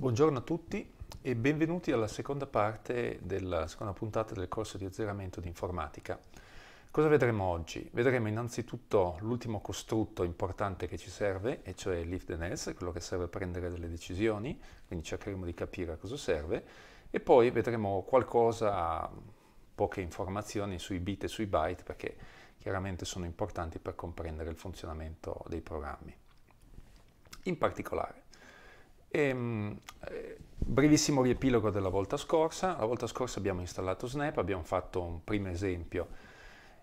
Buongiorno a tutti e benvenuti alla seconda parte della seconda puntata del corso di azzeramento di informatica. Cosa vedremo oggi? Vedremo innanzitutto l'ultimo costrutto importante che ci serve, e cioè l'if then else, quello che serve a prendere delle decisioni, quindi cercheremo di capire a cosa serve, e poi vedremo qualcosa, poche informazioni sui bit e sui byte, perché chiaramente sono importanti per comprendere il funzionamento dei programmi. In particolare, e, ehm, eh, brevissimo riepilogo della volta scorsa. La volta scorsa abbiamo installato Snap, abbiamo fatto un primo esempio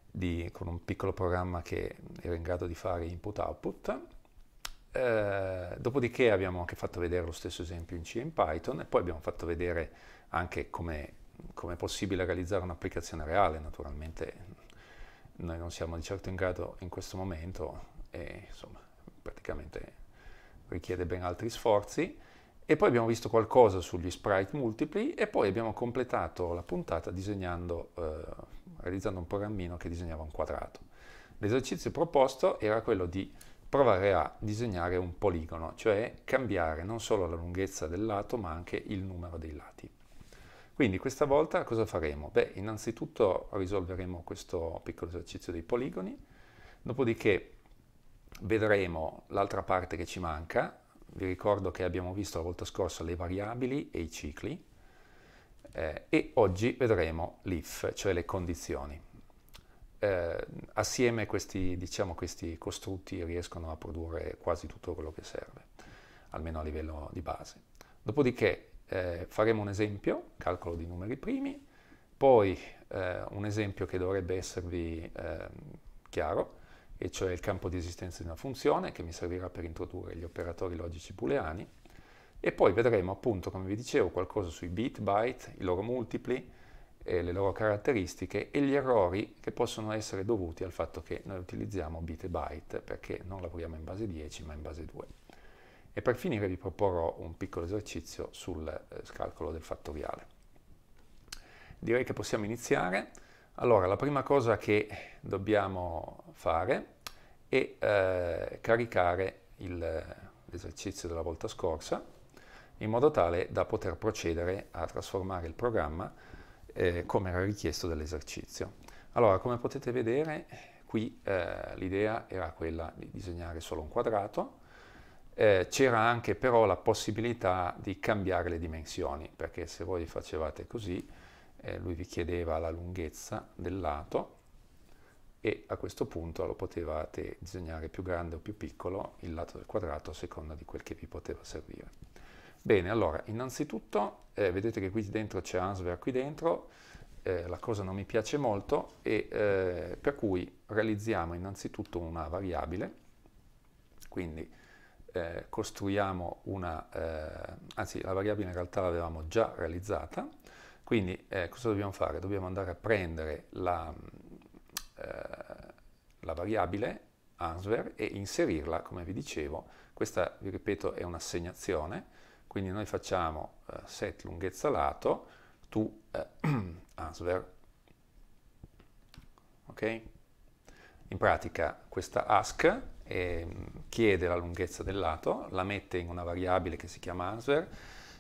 di, con un piccolo programma che era in grado di fare input-output. Eh, dopodiché abbiamo anche fatto vedere lo stesso esempio in C e in Python e poi abbiamo fatto vedere anche come com è possibile realizzare un'applicazione reale. Naturalmente noi non siamo di certo in grado in questo momento e insomma praticamente richiede ben altri sforzi, e poi abbiamo visto qualcosa sugli sprite multipli e poi abbiamo completato la puntata disegnando, eh, realizzando un programmino che disegnava un quadrato. L'esercizio proposto era quello di provare a disegnare un poligono, cioè cambiare non solo la lunghezza del lato ma anche il numero dei lati. Quindi questa volta cosa faremo? Beh, innanzitutto risolveremo questo piccolo esercizio dei poligoni, dopodiché vedremo l'altra parte che ci manca. Vi ricordo che abbiamo visto la volta scorsa le variabili e i cicli eh, e oggi vedremo l'if, cioè le condizioni. Eh, assieme questi, diciamo, questi costrutti riescono a produrre quasi tutto quello che serve, almeno a livello di base. Dopodiché eh, faremo un esempio, calcolo di numeri primi, poi eh, un esempio che dovrebbe esservi ehm, chiaro, e cioè il campo di esistenza di una funzione che mi servirà per introdurre gli operatori logici booleani e poi vedremo appunto, come vi dicevo, qualcosa sui bit, byte, i loro multipli, eh, le loro caratteristiche e gli errori che possono essere dovuti al fatto che noi utilizziamo bit e byte perché non lavoriamo in base 10 ma in base 2. E per finire vi proporrò un piccolo esercizio sul eh, calcolo del fattoriale. Direi che possiamo iniziare. Allora, la prima cosa che dobbiamo fare è eh, caricare l'esercizio della volta scorsa in modo tale da poter procedere a trasformare il programma eh, come era richiesto dall'esercizio. Allora, come potete vedere, qui eh, l'idea era quella di disegnare solo un quadrato, eh, c'era anche però la possibilità di cambiare le dimensioni, perché se voi facevate così, eh, lui vi chiedeva la lunghezza del lato e a questo punto lo potevate disegnare più grande o più piccolo il lato del quadrato a seconda di quel che vi poteva servire. Bene, allora, innanzitutto eh, vedete che qui dentro c'è Answer qui dentro, eh, la cosa non mi piace molto e eh, per cui realizziamo innanzitutto una variabile, quindi eh, costruiamo una, eh, anzi la variabile in realtà l'avevamo già realizzata, quindi eh, cosa dobbiamo fare? Dobbiamo andare a prendere la, eh, la variabile answer e inserirla, come vi dicevo, questa vi ripeto è un'assegnazione, quindi noi facciamo eh, set lunghezza lato to eh, answer, ok? In pratica questa ask eh, chiede la lunghezza del lato, la mette in una variabile che si chiama answer,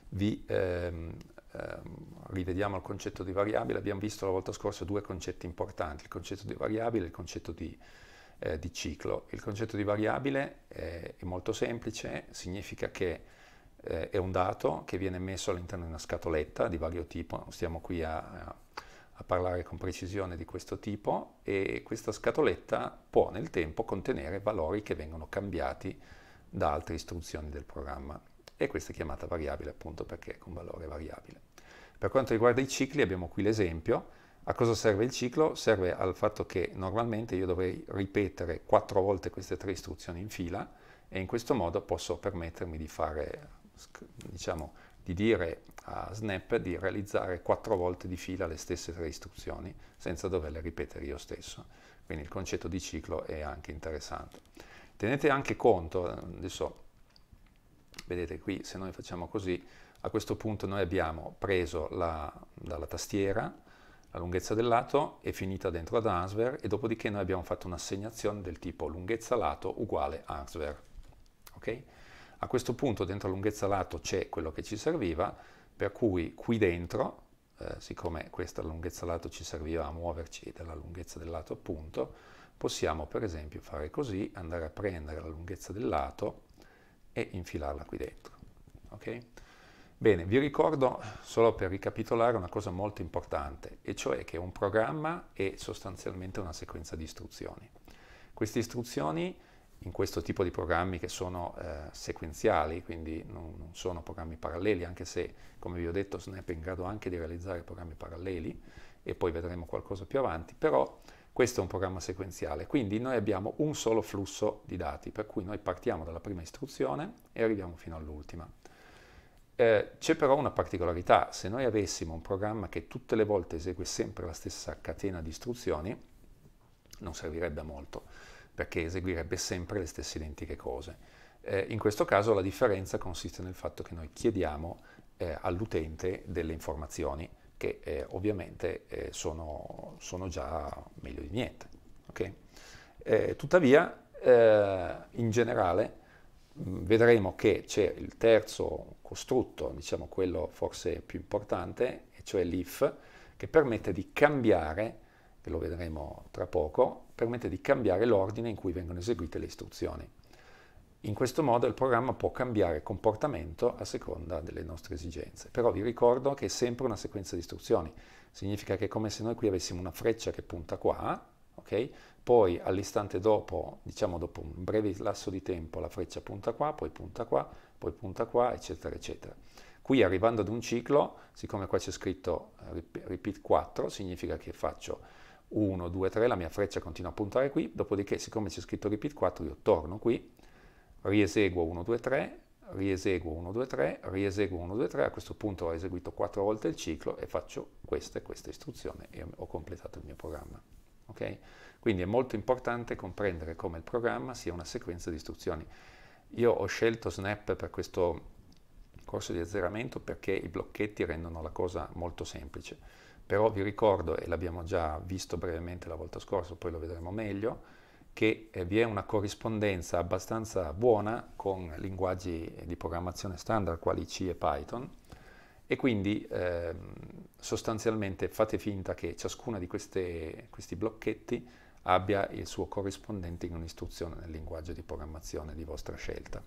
vi ehm, Ehm, rivediamo il concetto di variabile, abbiamo visto la volta scorsa due concetti importanti, il concetto di variabile e il concetto di, eh, di ciclo. Il concetto di variabile è, è molto semplice, significa che eh, è un dato che viene messo all'interno di una scatoletta di vario tipo, stiamo qui a, a parlare con precisione di questo tipo, e questa scatoletta può nel tempo contenere valori che vengono cambiati da altre istruzioni del programma e questa è chiamata variabile appunto perché è con valore variabile. Per quanto riguarda i cicli abbiamo qui l'esempio. A cosa serve il ciclo? Serve al fatto che normalmente io dovrei ripetere quattro volte queste tre istruzioni in fila e in questo modo posso permettermi di fare, diciamo, di dire a Snap di realizzare quattro volte di fila le stesse tre istruzioni senza doverle ripetere io stesso. Quindi il concetto di ciclo è anche interessante. Tenete anche conto, eh, adesso vedete qui se noi facciamo così, a questo punto noi abbiamo preso la, dalla tastiera la lunghezza del lato è finita dentro ad answer e dopodiché noi abbiamo fatto un'assegnazione del tipo lunghezza lato uguale answer. Okay? A questo punto dentro lunghezza lato c'è quello che ci serviva, per cui qui dentro, eh, siccome questa lunghezza lato ci serviva a muoverci dalla lunghezza del lato appunto, possiamo per esempio fare così, andare a prendere la lunghezza del lato e infilarla qui dentro. Okay? Bene, vi ricordo solo per ricapitolare una cosa molto importante, e cioè che un programma è sostanzialmente una sequenza di istruzioni. Queste istruzioni in questo tipo di programmi che sono eh, sequenziali, quindi non, non, sono programmi paralleli, anche se, come vi ho detto, Snap è in grado anche di realizzare programmi paralleli, e poi vedremo qualcosa più avanti, però questo è un programma sequenziale, quindi noi abbiamo un solo flusso di dati, per cui noi partiamo dalla prima istruzione e arriviamo fino all'ultima. Eh, c'è però una particolarità, se noi avessimo un programma che tutte le volte esegue sempre la stessa catena di istruzioni, non servirebbe a molto, perché eseguirebbe sempre le stesse identiche cose. Eh, in questo caso la differenza consiste nel fatto che noi chiediamo eh, all'utente delle informazioni, che eh, ovviamente eh, sono, sono, già meglio di niente. Okay? Eh, tuttavia, eh, in generale, mh, mm, vedremo che c'è il terzo costrutto, diciamo quello forse più importante, e cioè l'if, che permette di cambiare, e lo vedremo tra poco, permette di cambiare l'ordine in cui vengono eseguite le istruzioni. In questo modo il programma può cambiare comportamento a seconda delle nostre esigenze. Però vi ricordo che è sempre una sequenza di istruzioni. Significa che è come se noi qui avessimo una freccia che punta qua, okay? poi all'istante dopo, diciamo dopo un breve lasso di tempo, la freccia punta qua, poi punta qua, poi punta qua, eccetera, eccetera. Qui arrivando ad un ciclo, siccome qua c'è scritto eh, repeat 4, significa che faccio 1, 2, 3, la mia freccia continua a puntare qui, dopodiché siccome c'è scritto repeat 4 io torno qui, rieseguo 1, 2, 3, rieseguo 1, 2, 3, rieseguo 1, 2, 3, a questo punto ho eseguito 4 volte il ciclo e faccio questa e questa istruzione e ho completato il mio programma. Okay? Quindi è molto importante comprendere come il programma sia una sequenza di istruzioni. Io ho scelto Snap per questo corso di azzeramento perché i blocchetti rendono la cosa molto semplice. Però vi ricordo, e l'abbiamo già visto brevemente la volta scorsa, poi lo vedremo meglio, che eh, vi è una corrispondenza abbastanza buona con linguaggi di programmazione standard quali C e Python e quindi eh, sostanzialmente fate finta che ciascuna di queste, questi blocchetti abbia il suo corrispondente in un'istruzione nel linguaggio di programmazione di vostra scelta.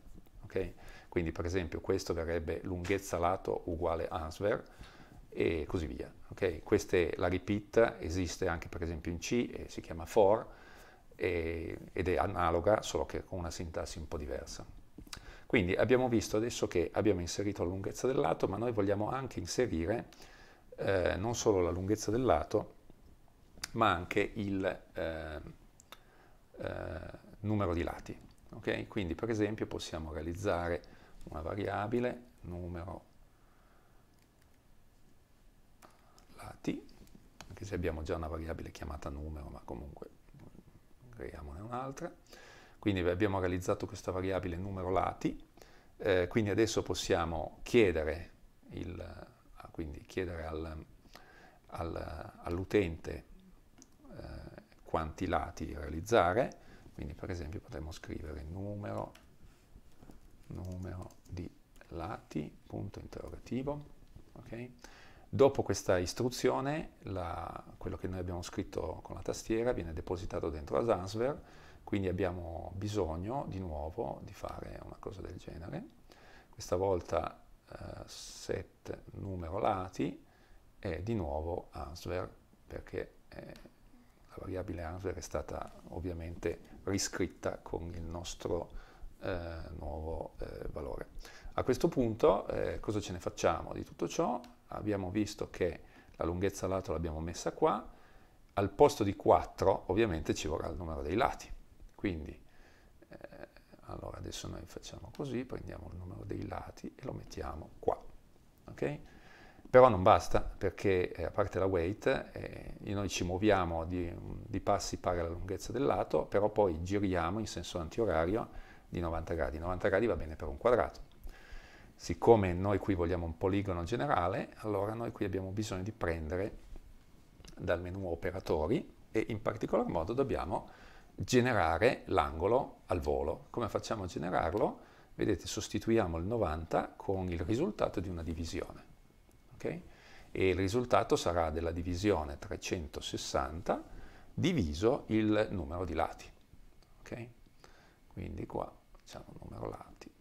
Okay? Quindi per esempio questo verrebbe lunghezza lato uguale answer e così via. Okay? Queste, la repeat esiste anche per esempio in C e si chiama for e, ed è analoga, solo che con una sintassi un po' diversa. Quindi abbiamo visto adesso che abbiamo inserito la lunghezza del lato, ma noi vogliamo anche inserire eh, non solo la lunghezza del lato, ma anche il eh, eh, numero di lati. Okay? Quindi per esempio possiamo realizzare una variabile numero lati, anche se abbiamo già una variabile chiamata numero, ma comunque creiamone un'altra. Quindi abbiamo realizzato questa variabile numero lati, eh, quindi adesso possiamo chiedere, il, ah, chiedere al, al, all'utente eh, quanti lati realizzare, quindi per esempio potremmo scrivere numero, numero di lati, punto interrogativo, okay? Dopo questa istruzione, la, quello che noi abbiamo scritto con la tastiera viene depositato dentro la Answer, quindi abbiamo bisogno di nuovo di fare una cosa del genere. Questa volta eh, set numero lati e di nuovo answer perché eh, la variabile answer è stata ovviamente riscritta con il nostro eh, nuovo eh, valore. A questo punto eh, cosa ce ne facciamo di tutto ciò? abbiamo visto che la lunghezza lato l'abbiamo messa qua, al posto di 4 ovviamente ci vorrà il numero dei lati, quindi eh, allora adesso noi facciamo così, prendiamo il numero dei lati e lo mettiamo qua, ok? Però non basta perché eh, a parte la weight eh, noi ci muoviamo di, di passi pari alla lunghezza del lato, però poi giriamo in senso antiorario di 90 gradi, 90 gradi va bene per un quadrato, siccome noi qui vogliamo un poligono generale, allora noi qui abbiamo bisogno di prendere dal menu operatori e in particolar modo dobbiamo generare l'angolo al volo. Come facciamo a generarlo? Vedete, sostituiamo il 90 con il risultato di una divisione. Okay? E il risultato sarà della divisione 360 diviso il numero di lati. Okay? Quindi qua facciamo il numero lati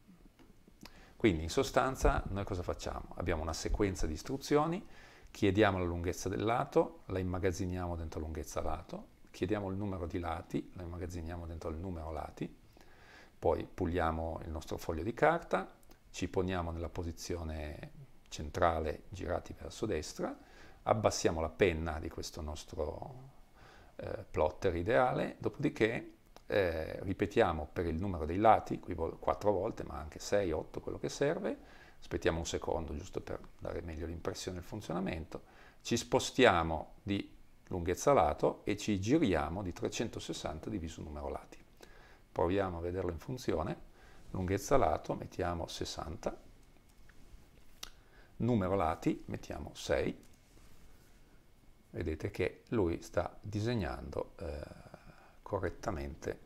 quindi in sostanza noi cosa facciamo? Abbiamo una sequenza di istruzioni, chiediamo la lunghezza del lato, la immagazziniamo dentro lunghezza lato, chiediamo il numero di lati, la immagazziniamo dentro il numero lati, poi puliamo il nostro foglio di carta, ci poniamo nella posizione centrale girati verso destra, abbassiamo la penna di questo nostro eh, plotter ideale, dopodiché eh, ripetiamo per il numero dei lati, qui 4 volte, ma anche 6, 8, quello che serve, aspettiamo un secondo giusto per dare meglio l'impressione del funzionamento, ci spostiamo di lunghezza lato e ci giriamo di 360 diviso numero lati. Proviamo a vederlo in funzione, lunghezza lato mettiamo 60, numero lati mettiamo 6, vedete che lui sta disegnando eh, correttamente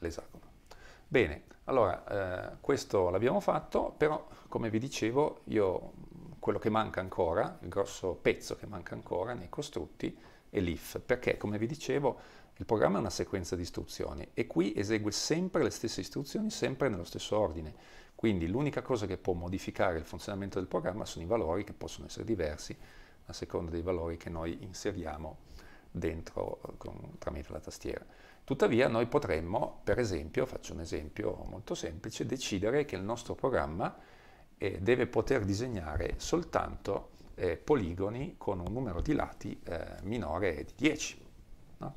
l'esagono. Bene, allora eh, questo l'abbiamo fatto, però come vi dicevo io quello che manca ancora, il grosso pezzo che manca ancora nei costrutti è l'if, perché come vi dicevo il programma è una sequenza di istruzioni e qui esegue sempre le stesse istruzioni, sempre nello stesso ordine. Quindi l'unica cosa che può modificare il funzionamento del programma sono i valori che possono essere diversi a seconda dei valori che noi inseriamo dentro con, tramite la tastiera. Tuttavia noi potremmo, per esempio, faccio un esempio molto semplice, decidere che il nostro programma eh, deve poter disegnare soltanto eh, poligoni con un numero di lati eh, minore di 10. No?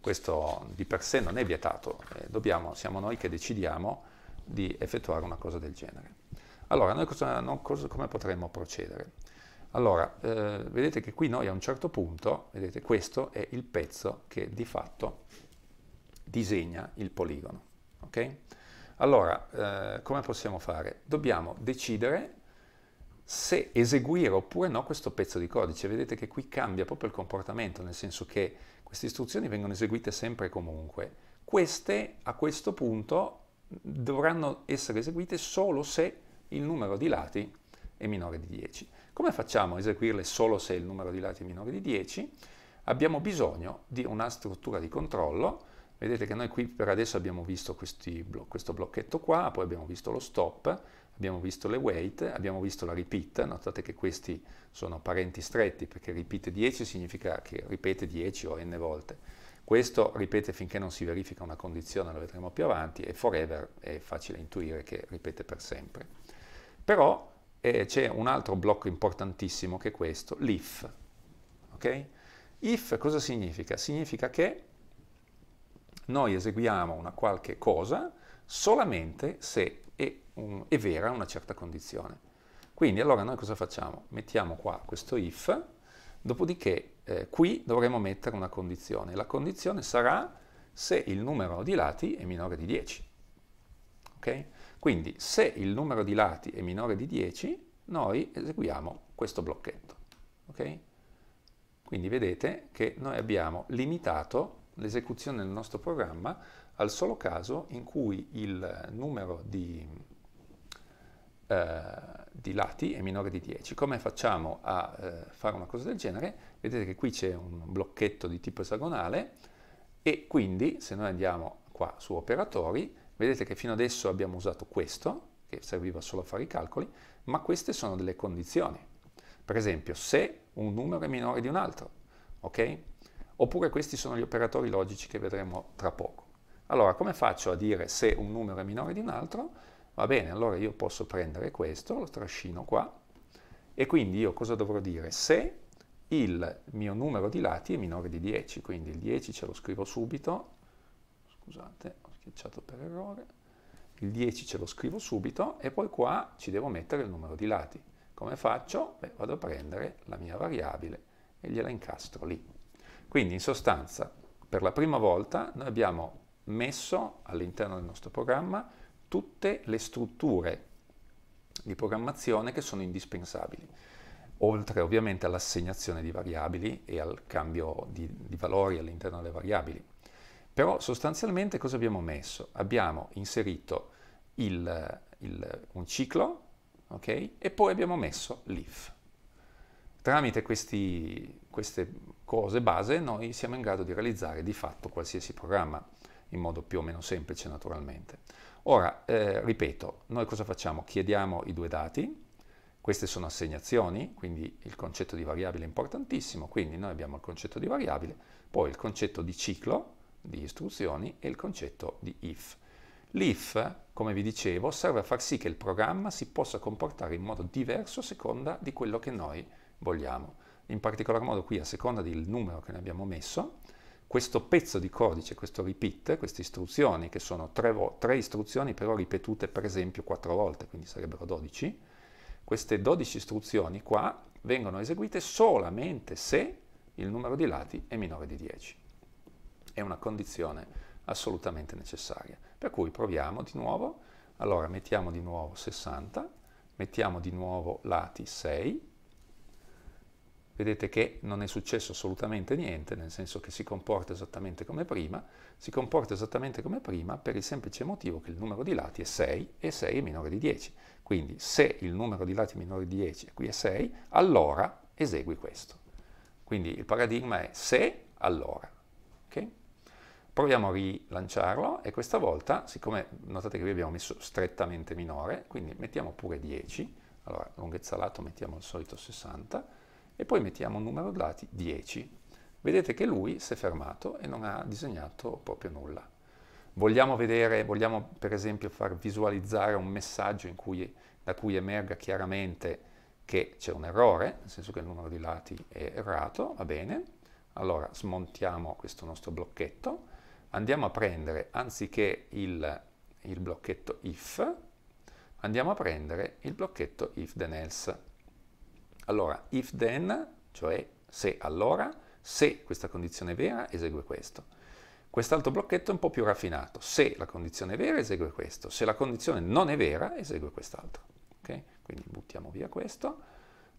Questo di per sé non è vietato, eh, dobbiamo, siamo noi che decidiamo di effettuare una cosa del genere. Allora, noi cosa, no, cosa, come potremmo procedere? Allora, eh, vedete che qui noi a un certo punto, vedete, questo è il pezzo che di fatto disegna il poligono. Okay? Allora, eh, come possiamo fare? Dobbiamo decidere se eseguire oppure no questo pezzo di codice. Vedete che qui cambia proprio il comportamento, nel senso che queste istruzioni vengono eseguite sempre e comunque. Queste, a questo punto, dovranno essere eseguite solo se il numero di lati è minore di 10. Come facciamo a eseguirle solo se il numero di lati è minore di 10? Abbiamo bisogno di una struttura di controllo Vedete che noi qui per adesso abbiamo visto blo questo blocchetto qua, poi abbiamo visto lo stop, abbiamo visto le wait, abbiamo visto la repeat, notate che questi sono parenti stretti perché repeat 10 significa che ripete 10 o n volte. Questo ripete finché non si verifica una condizione, lo vedremo più avanti, e forever è facile intuire che ripete per sempre. Però eh, c'è un altro blocco importantissimo che è questo, l'if. Okay? If cosa significa? Significa che noi eseguiamo una qualche cosa solamente se è, un, è vera una certa condizione. Quindi allora noi cosa facciamo? Mettiamo qua questo if, dopodiché eh, qui dovremo mettere una condizione. La condizione sarà se il numero di lati è minore di 10. Okay? Quindi se il numero di lati è minore di 10, noi eseguiamo questo blocchetto. Okay? Quindi vedete che noi abbiamo limitato l'esecuzione del nostro programma al solo caso in cui il numero di, eh, di lati è minore di 10. Come facciamo a eh, fare una cosa del genere? Vedete che qui c'è un blocchetto di tipo esagonale e quindi se noi andiamo qua su operatori, vedete che fino adesso abbiamo usato questo, che serviva solo a fare i calcoli, ma queste sono delle condizioni. Per esempio, se un numero è minore di un altro, ok? oppure questi sono gli operatori logici che vedremo tra poco. Allora, come faccio a dire se un numero è minore di un altro? Va bene, allora io posso prendere questo, lo trascino qua, e quindi io cosa dovrò dire? Se il mio numero di lati è minore di 10, quindi il 10 ce lo scrivo subito, scusate, ho schiacciato per errore, il 10 ce lo scrivo subito e poi qua ci devo mettere il numero di lati. Come faccio? Beh, vado a prendere la mia variabile e gliela incastro lì. Quindi in sostanza, per la prima volta noi abbiamo messo all'interno del nostro programma tutte le strutture di programmazione che sono indispensabili, oltre ovviamente all'assegnazione di variabili e al cambio di, di valori all'interno delle variabili. Però sostanzialmente cosa abbiamo messo? Abbiamo inserito il, il, un ciclo okay? e poi abbiamo messo l'if. Tramite questi, queste cose base noi siamo in grado di realizzare di fatto qualsiasi programma, in modo più o meno semplice naturalmente. Ora, eh, ripeto, noi cosa facciamo? Chiediamo i due dati, queste sono assegnazioni, quindi il concetto di variabile è importantissimo, quindi noi abbiamo il concetto di variabile, poi il concetto di ciclo, di istruzioni e il concetto di if. L'if, come vi dicevo, serve a far sì che il programma si possa comportare in modo diverso a seconda di quello che noi vogliamo in particolar modo qui a seconda del numero che ne abbiamo messo, questo pezzo di codice, questo repeat, queste istruzioni, che sono tre, tre, istruzioni però ripetute per esempio quattro volte, quindi sarebbero 12, queste 12 istruzioni qua vengono eseguite solamente se il numero di lati è minore di 10. È una condizione assolutamente necessaria. Per cui proviamo di nuovo, allora mettiamo di nuovo 60, mettiamo di nuovo lati 6, vedete che non è successo assolutamente niente, nel senso che si comporta esattamente come prima, si comporta esattamente come prima per il semplice motivo che il numero di lati è 6 e 6 è minore di 10. Quindi se il numero di lati è minore di 10 e qui è 6, allora esegui questo. Quindi il paradigma è se, allora. Okay? Proviamo a rilanciarlo e questa volta, siccome notate che qui abbiamo messo strettamente minore, quindi mettiamo pure 10, allora lunghezza lato mettiamo il solito 60, e poi mettiamo un numero dati 10. Vedete che lui si è fermato e non ha disegnato proprio nulla. Vogliamo vedere, vogliamo per esempio far visualizzare un messaggio cui, da cui emerga chiaramente che c'è un errore, nel senso che il numero di lati è errato, va bene. Allora smontiamo questo nostro blocchetto, andiamo a prendere, anziché il, il blocchetto if, andiamo a prendere il blocchetto if then else allora, if then, cioè se allora, se questa condizione è vera, esegue questo. Quest'altro blocchetto è un po' più raffinato. Se la condizione è vera, esegue questo. Se la condizione non è vera, esegue quest'altro. Ok? Quindi buttiamo via questo,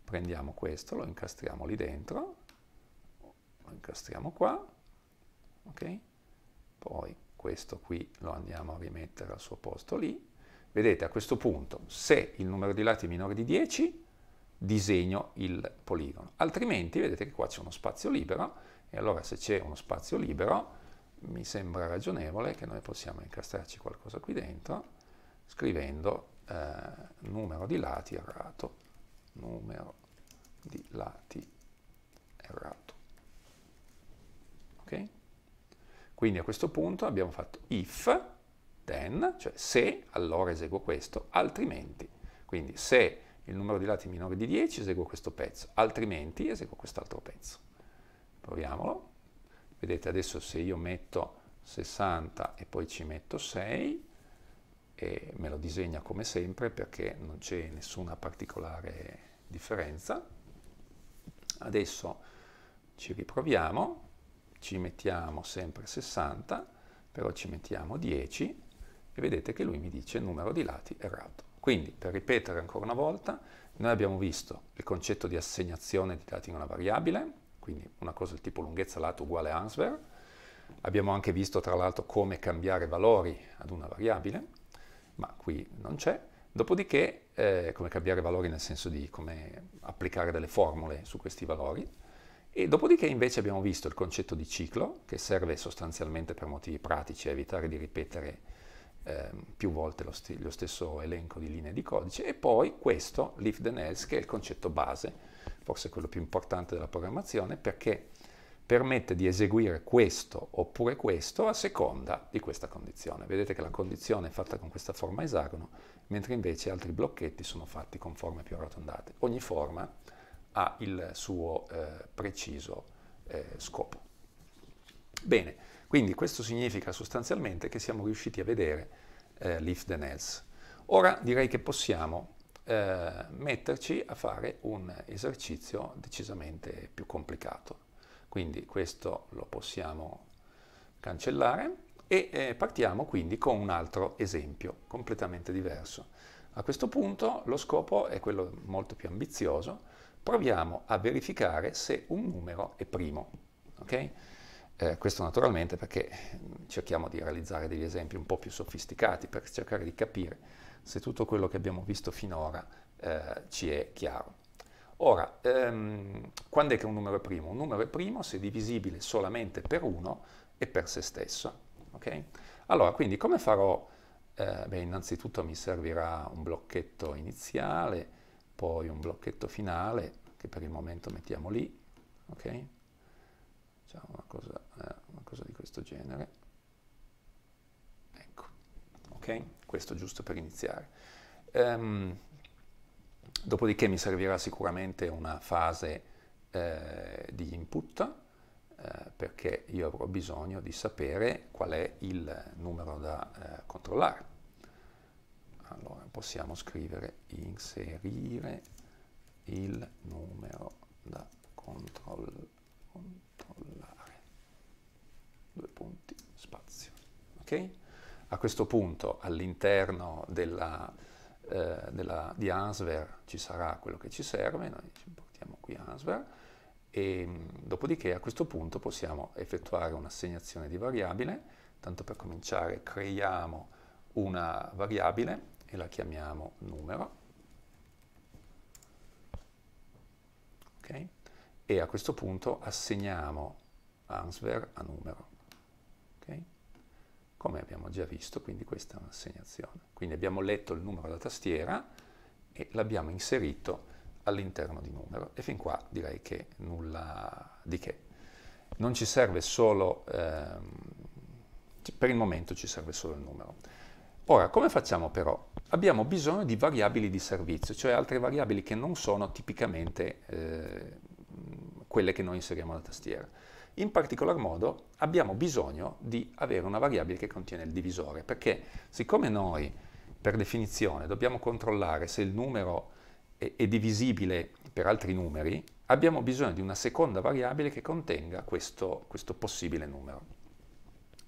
prendiamo questo, lo incastriamo lì dentro, lo incastriamo qua, ok? poi questo qui lo andiamo a rimettere al suo posto lì. Vedete, a questo punto, se il numero di lati è minore di 10, disegno il poligono. Altrimenti vedete che qua c'è uno spazio libero e allora se c'è uno spazio libero mi sembra ragionevole che noi possiamo incastrarci qualcosa qui dentro scrivendo eh, numero di lati errato, numero di lati errato. Okay? Quindi a questo punto abbiamo fatto if, then, cioè se, allora eseguo questo, altrimenti. Quindi se il numero di lati minore di 10, eseguo questo pezzo, altrimenti eseguo quest'altro pezzo. Proviamolo. Vedete adesso se io metto 60 e poi ci metto 6, e me lo disegna come sempre perché non c'è nessuna particolare differenza. Adesso ci riproviamo, ci mettiamo sempre 60, però ci mettiamo 10 e vedete che lui mi dice numero di lati errato. Quindi, per ripetere ancora una volta, noi abbiamo visto il concetto di assegnazione di dati in una variabile, quindi una cosa del tipo lunghezza lato uguale answer, abbiamo anche visto tra l'altro come cambiare valori ad una variabile, ma qui non c'è, dopodiché eh, come cambiare valori nel senso di come applicare delle formule su questi valori, e dopodiché invece abbiamo visto il concetto di ciclo, che serve sostanzialmente per motivi pratici a evitare di ripetere Ehm, più volte lo, st- lo, stesso elenco di linee di codice e poi questo, leaf than else, che è il concetto base, forse quello più importante della programmazione, perché permette di eseguire questo oppure questo a seconda di questa condizione. Vedete che la condizione è fatta con questa forma esagono, mentre invece altri blocchetti sono fatti con forme più arrotondate. Ogni forma ha il suo eh, preciso eh, scopo. Bene, quindi questo significa sostanzialmente che siamo riusciti a vedere eh, Lift and Else. Ora direi che possiamo eh, metterci a fare un esercizio decisamente più complicato. Quindi questo lo possiamo cancellare e eh, partiamo quindi con un altro esempio completamente diverso. A questo punto lo scopo è quello molto più ambizioso, proviamo a verificare se un numero è primo. Okay? Eh, questo naturalmente perché mm, cerchiamo di realizzare degli esempi un po' più sofisticati per cercare di capire se tutto quello che abbiamo visto finora eh, ci è chiaro. Ora, ehm, quando è che un numero è primo? Un numero è primo se è divisibile solamente per uno e per se stesso. Okay? Allora, quindi come farò? Eh, beh, innanzitutto mi servirà un blocchetto iniziale, poi un blocchetto finale, che per il momento mettiamo lì. Okay? facciamo una cosa, eh, una cosa di questo genere, ecco, ok? Questo giusto per iniziare. Um, dopodiché mi servirà sicuramente una fase eh, di input, eh, perché io avrò bisogno di sapere qual è il numero da eh, controllare. Allora possiamo scrivere inserire il numero da controllare collare. Due punti, spazio. Okay? A questo punto all'interno della, eh, della, di Answer ci sarà quello che ci serve, noi ci portiamo qui Answer, e mm, dopodiché a questo punto possiamo effettuare un'assegnazione di variabile, tanto per cominciare creiamo una variabile e la chiamiamo numero. Okay? e a questo punto assegniamo answer a numero. Okay? Come abbiamo già visto, quindi questa è un'assegnazione. Quindi abbiamo letto il numero da tastiera e l'abbiamo inserito all'interno di numero e fin qua direi che nulla di che. Non ci serve solo, ehm, per il momento ci serve solo il numero. Ora, come facciamo però? Abbiamo bisogno di variabili di servizio, cioè altre variabili che non sono tipicamente eh, quelle che noi inseriamo alla tastiera. In particolar modo abbiamo bisogno di avere una variabile che contiene il divisore, perché siccome noi per definizione dobbiamo controllare se il numero è, è divisibile per altri numeri, abbiamo bisogno di una seconda variabile che contenga questo, questo possibile numero.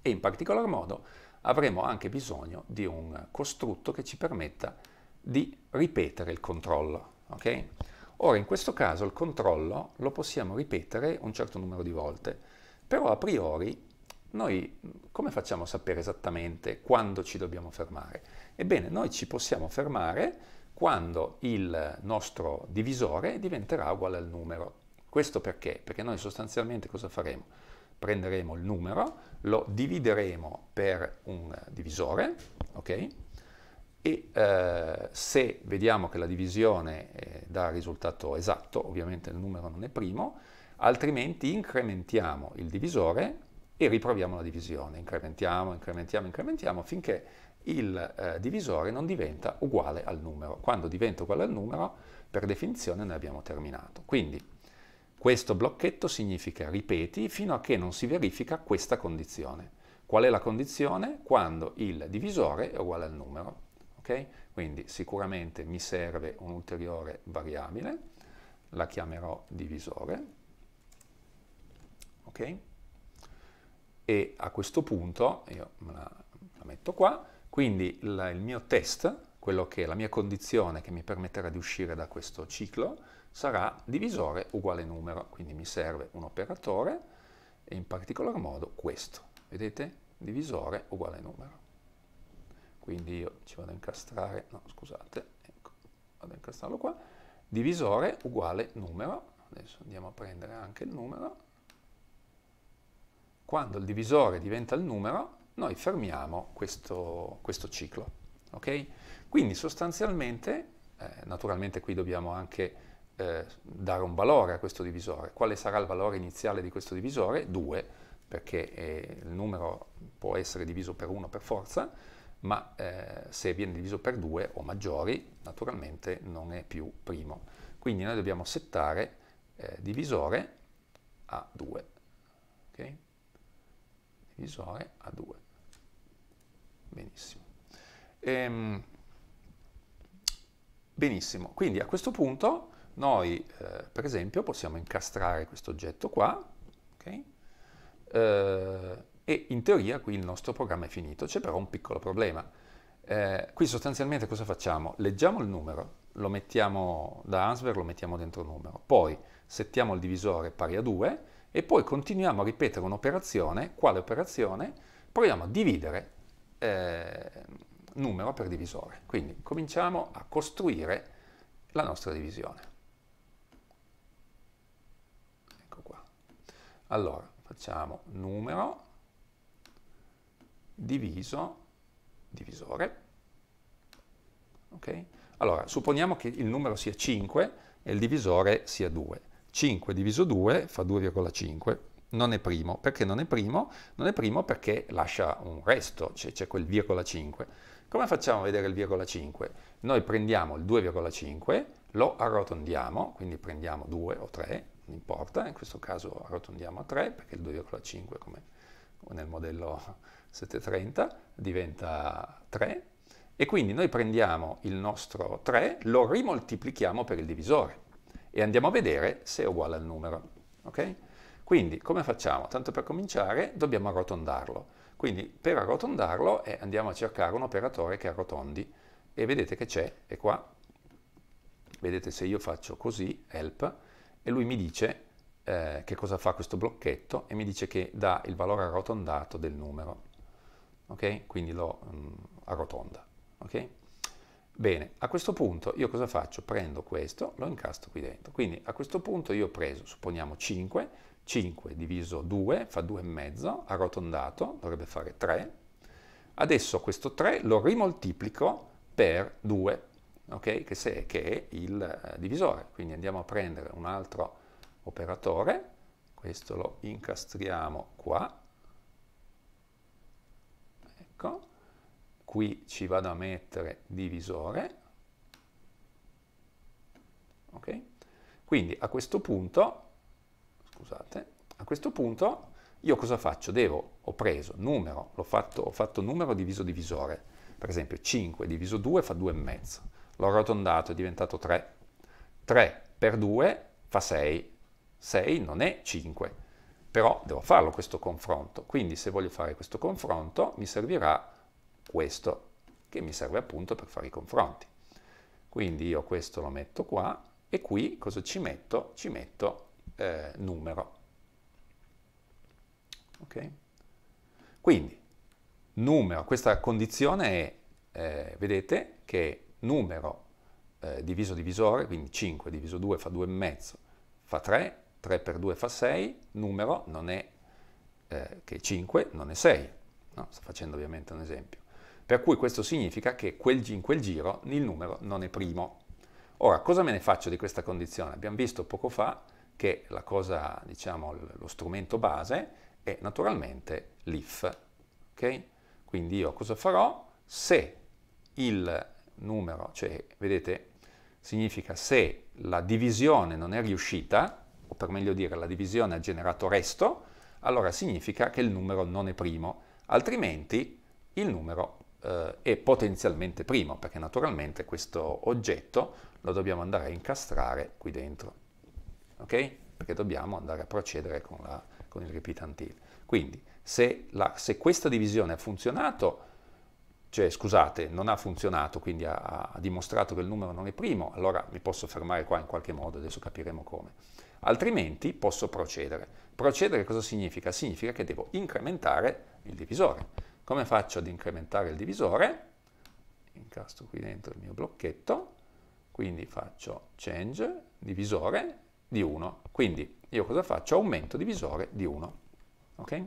E in particolar modo avremo anche bisogno di un costrutto che ci permetta di ripetere il controllo. Okay? Ora, in questo caso il controllo lo possiamo ripetere un certo numero di volte, però a priori noi come facciamo a sapere esattamente quando ci dobbiamo fermare? Ebbene, noi ci possiamo fermare quando il nostro divisore diventerà uguale al numero. Questo perché? Perché noi sostanzialmente cosa faremo? Prenderemo il numero, lo divideremo per un divisore, ok? e eh, se vediamo che la divisione eh, dà risultato esatto, ovviamente il numero non è primo, altrimenti incrementiamo il divisore e riproviamo la divisione, incrementiamo, incrementiamo, incrementiamo finché il eh, divisore non diventa uguale al numero. Quando diventa uguale al numero, per definizione noi abbiamo terminato. Quindi questo blocchetto significa ripeti fino a che non si verifica questa condizione. Qual è la condizione? Quando il divisore è uguale al numero. Okay? Quindi sicuramente mi serve un'ulteriore variabile, la chiamerò divisore, okay? E a questo punto io la, la metto qua, quindi la, il mio test, quello che è la mia condizione che mi permetterà di uscire da questo ciclo, sarà divisore uguale numero, quindi mi serve un operatore, e in particolar modo questo, vedete? Divisore uguale numero quindi io ci vado a incastrare, no scusate, ecco, vado a incastrarlo qua, divisore uguale numero, adesso andiamo a prendere anche il numero, quando il divisore diventa il numero noi fermiamo questo, questo ciclo, ok? Quindi sostanzialmente, eh, naturalmente qui dobbiamo anche eh, dare un valore a questo divisore, quale sarà il valore iniziale di questo divisore? 2, perché eh, il numero può essere diviso per 1 per forza, ma eh, se viene diviso per 2 o maggiori, naturalmente non è più primo. Quindi noi dobbiamo settare eh, divisore a 2. Okay? Divisore a 2. Benissimo. Ehm, benissimo, quindi a questo punto noi, eh, per esempio, possiamo incastrare questo oggetto qua, okay? Eh, e in teoria qui il nostro programma è finito. C'è però un piccolo problema. Eh, qui sostanzialmente cosa facciamo? Leggiamo il numero, lo mettiamo da answer, lo mettiamo dentro numero, poi settiamo il divisore pari a 2 e poi continuiamo a ripetere un'operazione, quale operazione? Proviamo a dividere eh, numero per divisore. Quindi cominciamo a costruire la nostra divisione. Ecco qua. Allora, facciamo numero diviso divisore. Okay? Allora, supponiamo che il numero sia 5 e il divisore sia 2. 5 diviso 2 fa 2,5. Non è primo. Perché non è primo? Non è primo perché lascia un resto, cioè c'è quel virgola 5. Come facciamo a vedere il virgola 5? Noi prendiamo il 2,5, lo arrotondiamo, quindi prendiamo 2 o 3, non importa, in questo caso arrotondiamo a 3 perché il 2,5 come nel modello 7,30 diventa 3 e quindi noi prendiamo il nostro 3, lo rimoltiplichiamo per il divisore e andiamo a vedere se è uguale al numero. Okay? Quindi come facciamo? Tanto per cominciare dobbiamo arrotondarlo. Quindi per arrotondarlo eh, andiamo a cercare un operatore che arrotondi e vedete che c'è, è qua. Vedete se io faccio così, help, e lui mi dice eh, che cosa fa questo blocchetto e mi dice che dà il valore arrotondato del numero ok? Quindi lo mh, mm, arrotonda, ok? Bene, a questo punto io cosa faccio? Prendo questo, lo incasto qui dentro. Quindi a questo punto io ho preso, supponiamo 5, 5 diviso 2 fa 2,5, arrotondato dovrebbe fare 3. Adesso questo 3 lo rimoltiplico per 2, okay? che, se, che, è il eh, divisore. Quindi andiamo a prendere un altro operatore, questo lo incastriamo qua, ecco, qui ci vado a mettere divisore, ok? Quindi a questo punto, scusate, a questo punto io cosa faccio? Devo, ho preso numero, l'ho fatto, ho fatto numero diviso divisore, per esempio 5 diviso 2 fa 2 e mezzo, l'ho arrotondato è diventato 3, 3 per 2 fa 6, 6 non è 5, però devo farlo questo confronto. Quindi se voglio fare questo confronto mi servirà questo, che mi serve appunto per fare i confronti. Quindi io questo lo metto qua e qui cosa ci metto? Ci metto eh, numero. Ok? Quindi numero, questa condizione è, eh, vedete, che numero eh, diviso divisore, quindi 5 diviso 2 fa 2,5, fa 3, 3 per 2 fa 6, numero non è eh, che 5 non è 6, no? sto facendo ovviamente un esempio. Per cui questo significa che quel, in quel giro il numero non è primo. Ora, cosa me ne faccio di questa condizione? Abbiamo visto poco fa che la cosa, diciamo, lo strumento base è naturalmente l'if, ok? Quindi io cosa farò? Se il numero, cioè, vedete, significa se la divisione non è riuscita, o per meglio dire la divisione ha generato resto, allora significa che il numero non è primo, altrimenti il numero eh, è potenzialmente primo, perché naturalmente questo oggetto lo dobbiamo andare a incastrare qui dentro, ok? Perché dobbiamo andare a procedere con, la, con il repeat until. Quindi se, la, se questa divisione ha funzionato, cioè scusate, non ha funzionato, quindi ha, ha, dimostrato che il numero non è primo, allora mi posso fermare qua in qualche modo, adesso capiremo come altrimenti posso procedere. Procedere cosa significa? Significa che devo incrementare il divisore. Come faccio ad incrementare il divisore? Incasto qui dentro il mio blocchetto, quindi faccio change divisore di 1. Quindi io cosa faccio? Aumento divisore di 1. Ok?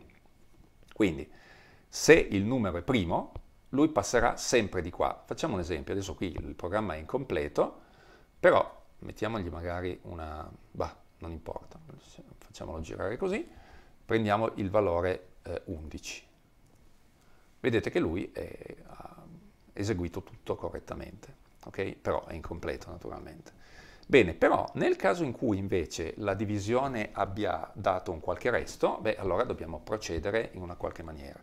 Quindi se il numero è primo, lui passerà sempre di qua. Facciamo un esempio, adesso qui il programma è incompleto, però mettiamogli magari una... Bah, non importa, facciamolo girare così, prendiamo il valore eh, 11. Vedete che lui è, eh, ha eseguito tutto correttamente, ok? Però è incompleto naturalmente. Bene, però nel caso in cui invece la divisione abbia dato un qualche resto, beh, allora dobbiamo procedere in una qualche maniera.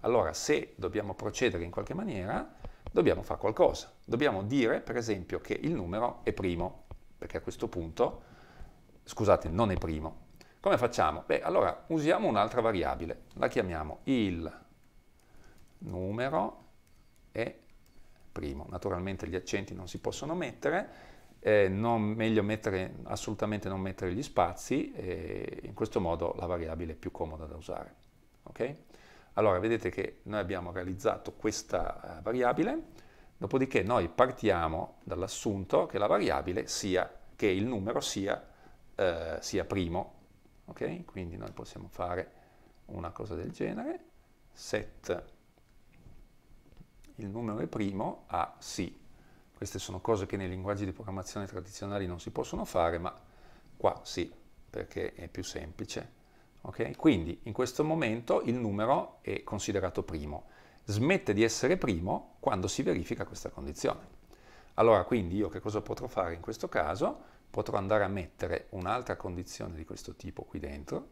Allora, se dobbiamo procedere in qualche maniera, dobbiamo fare qualcosa. Dobbiamo dire, per esempio, che il numero è primo, perché a questo punto scusate, non è primo. Come facciamo? Beh, allora usiamo un'altra variabile, la chiamiamo il numero e primo. Naturalmente gli accenti non si possono mettere, eh, non, meglio mettere, assolutamente non mettere gli spazi, eh, in questo modo la variabile è più comoda da usare. Okay? Allora, vedete che noi abbiamo realizzato questa eh, variabile, dopodiché noi partiamo dall'assunto che la variabile sia, che il numero sia eh, sia primo, ok? Quindi noi possiamo fare una cosa del genere, set il numero è primo a sì. Queste sono cose che nei linguaggi di programmazione tradizionali non si possono fare, ma qua sì, perché è più semplice. Okay? Quindi in questo momento il numero è considerato primo. Smette di essere primo quando si verifica questa condizione. Allora, quindi io che cosa potrò fare in questo caso? potrò andare a mettere un'altra condizione di questo tipo qui dentro,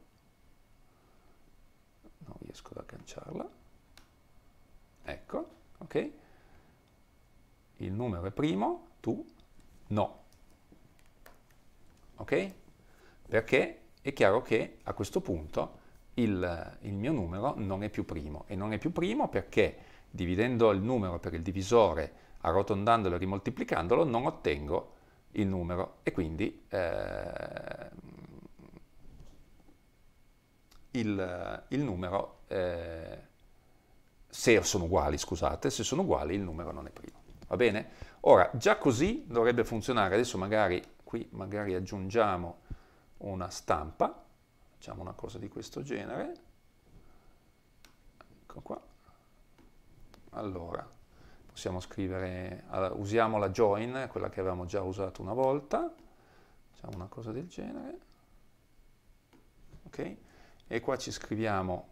non riesco ad agganciarla, ecco, ok? Il numero è primo, tu no, ok? Perché è chiaro che a questo punto il, il, mio numero non è più primo e non è più primo perché dividendo il numero per il divisore, arrotondandolo e rimoltiplicandolo, non ottengo il numero e quindi eh, il, il, numero, eh, se sono uguali, scusate, se sono uguali il numero non è primo. Va bene? Ora, già così dovrebbe funzionare. Adesso magari qui magari aggiungiamo una stampa, facciamo una cosa di questo genere. Ecco qua. Allora, possiamo scrivere, usiamo la join, quella che avevamo già usato una volta, facciamo una cosa del genere, ok? E qua ci scriviamo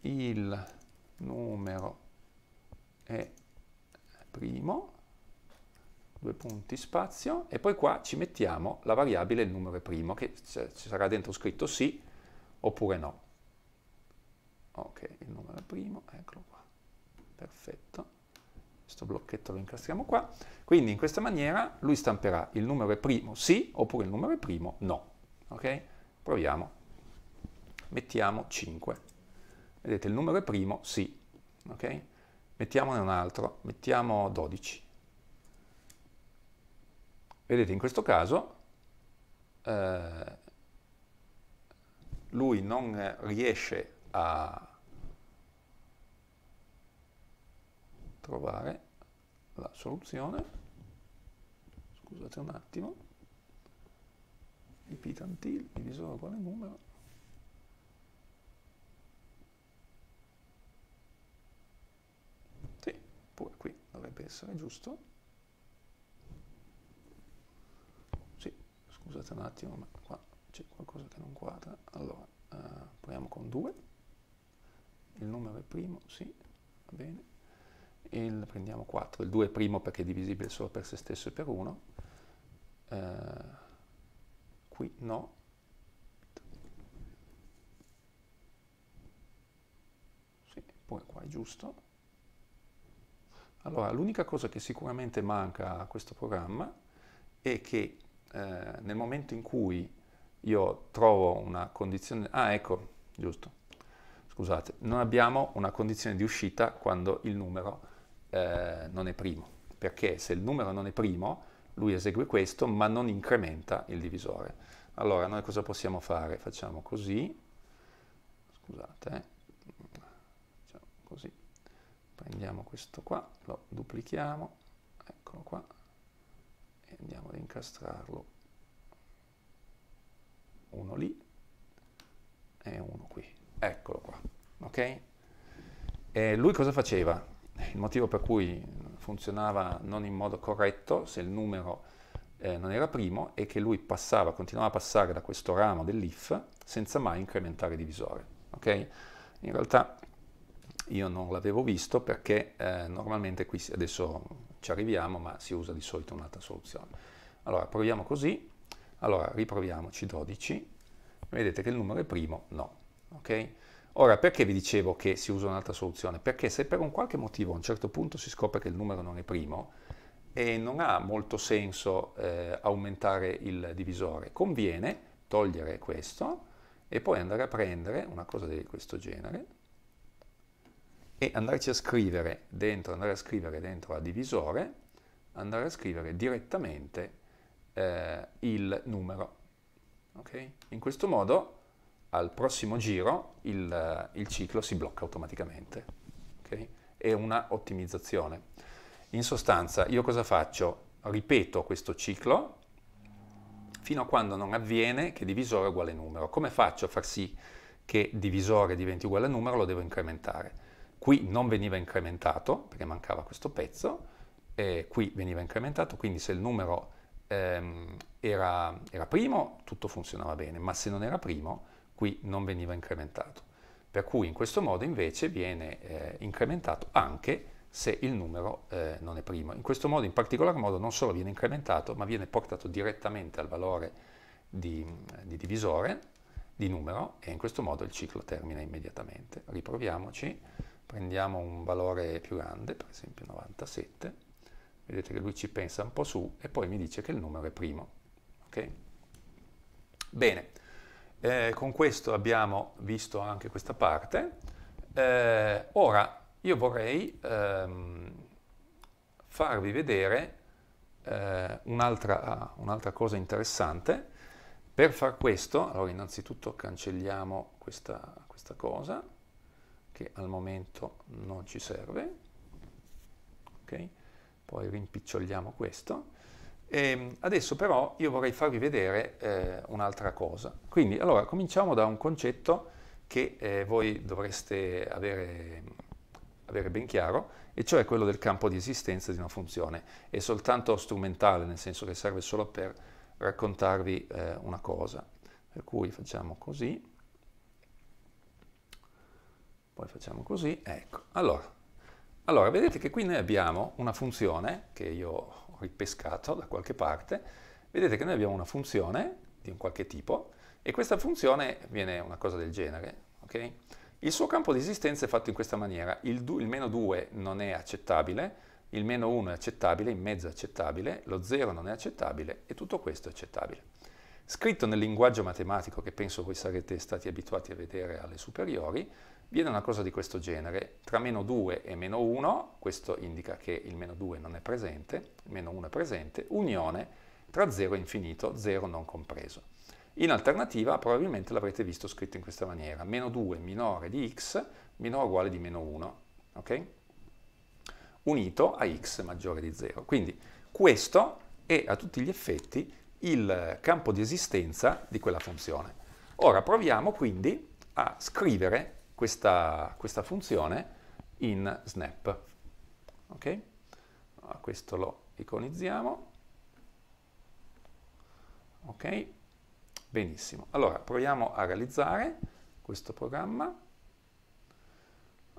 il numero è primo, due punti spazio, e poi qua ci mettiamo la variabile il numero è primo, che ci sarà dentro scritto sì oppure no. Ok, il numero è primo, eccolo qua, perfetto questo blocchetto lo incastriamo qua, quindi in questa maniera lui stamperà il numero è primo sì oppure il numero è primo no, ok? Proviamo, mettiamo 5, vedete il numero è primo sì, ok? Mettiamone un altro, mettiamo 12. Vedete in questo caso eh, lui non riesce a trovare la soluzione, scusate un attimo, repeat until, divisore uguale numero, sì, pure qui dovrebbe essere giusto, sì, scusate un attimo, ma qua c'è qualcosa che non quadra, allora, eh, proviamo con 2, il numero è primo, sì, va bene, il, prendiamo 4, il 2 è primo perché è divisibile solo per se stesso e per 1, eh, qui no, sì, poi qua è giusto. Allora, l'unica cosa che sicuramente manca a questo programma è che eh, nel momento in cui io trovo una condizione... Ah, ecco, giusto. Scusate, non abbiamo una condizione di uscita quando il numero eh, non è primo, perché se il numero non è primo, lui esegue questo, ma non incrementa il divisore. Allora, noi cosa possiamo fare? Facciamo così, scusate, eh, facciamo così, prendiamo questo qua, lo duplichiamo, eccolo qua, e andiamo ad incastrarlo uno lì e uno qui, eccolo qua, ok? E lui cosa faceva? il motivo per cui funzionava non in modo corretto, se il numero eh, non era primo, è che lui passava, continuava a passare da questo ramo dell'if senza mai incrementare il divisore. Okay? In realtà io non l'avevo visto perché eh, normalmente qui adesso ci arriviamo, ma si usa di solito un'altra soluzione. Allora, proviamo così. Allora, riproviamoci 12. Vedete che il numero è primo? No. Okay? Ora, perché vi dicevo che si usa un'altra soluzione? Perché se per un qualche motivo a un certo punto si scopre che il numero non è primo e non ha molto senso eh, aumentare il divisore, conviene togliere questo e poi andare a prendere una cosa di questo genere e andarci a scrivere dentro, andare a scrivere dentro a divisore, andare a scrivere direttamente eh, il numero. Okay? In questo modo al prossimo giro il, eh, il ciclo si blocca automaticamente. Okay? È una ottimizzazione. In sostanza, io cosa faccio? Ripeto questo ciclo fino a quando non avviene che divisore è uguale numero. Come faccio a far sì che divisore diventi uguale a numero? Lo devo incrementare. Qui non veniva incrementato perché mancava questo pezzo, e qui veniva incrementato, quindi se il numero ehm, era, era primo tutto funzionava bene, ma se non era primo qui non veniva incrementato. Per cui in questo modo invece viene eh, incrementato anche se il numero eh, non è primo. In questo modo in particolar modo non solo viene incrementato ma viene portato direttamente al valore di, di divisore di numero e in questo modo il ciclo termina immediatamente. Riproviamoci, prendiamo un valore più grande, per esempio 97, vedete che lui ci pensa un po' su e poi mi dice che il numero è primo. Okay? Bene. Eh, con questo abbiamo visto anche questa parte. Eh, ora io vorrei ehm, farvi vedere eh, un'altra, un'altra cosa interessante. Per far questo, allora innanzitutto cancelliamo questa, questa cosa che al momento non ci serve, okay? poi rimpiccioliamo questo e ehm, adesso però io vorrei farvi vedere eh, un'altra cosa. Quindi allora cominciamo da un concetto che eh, voi dovreste avere, avere ben chiaro, e cioè quello del campo di esistenza di una funzione. È soltanto strumentale, nel senso che serve solo per raccontarvi eh, una cosa. Per cui facciamo così, poi facciamo così, ecco. Allora, allora, vedete che qui noi abbiamo una funzione che io ripescato da qualche parte, vedete che noi abbiamo una funzione di un qualche tipo e questa funzione viene una cosa del genere, ok? Il suo campo di esistenza è fatto in questa maniera, il, du, il meno 2 non è accettabile, il meno 1 è accettabile, in mezzo è accettabile, lo 0 non è accettabile e tutto questo è accettabile. Scritto nel linguaggio matematico che penso voi sarete stati abituati a vedere alle superiori, viene una cosa di questo genere. Tra meno 2 e meno 1, questo indica che il meno 2 non è presente, il meno 1 è presente, unione tra 0 e infinito, 0 non compreso. In alternativa probabilmente l'avrete visto scritto in questa maniera, meno 2 minore di x minore o uguale di meno 1, okay? unito a x maggiore di 0. Quindi questo è a tutti gli effetti il campo di esistenza di quella funzione. Ora proviamo quindi a scrivere questa, questa funzione in snap. Okay? questo lo iconizziamo. Ok? Benissimo. Allora, proviamo a realizzare questo programma.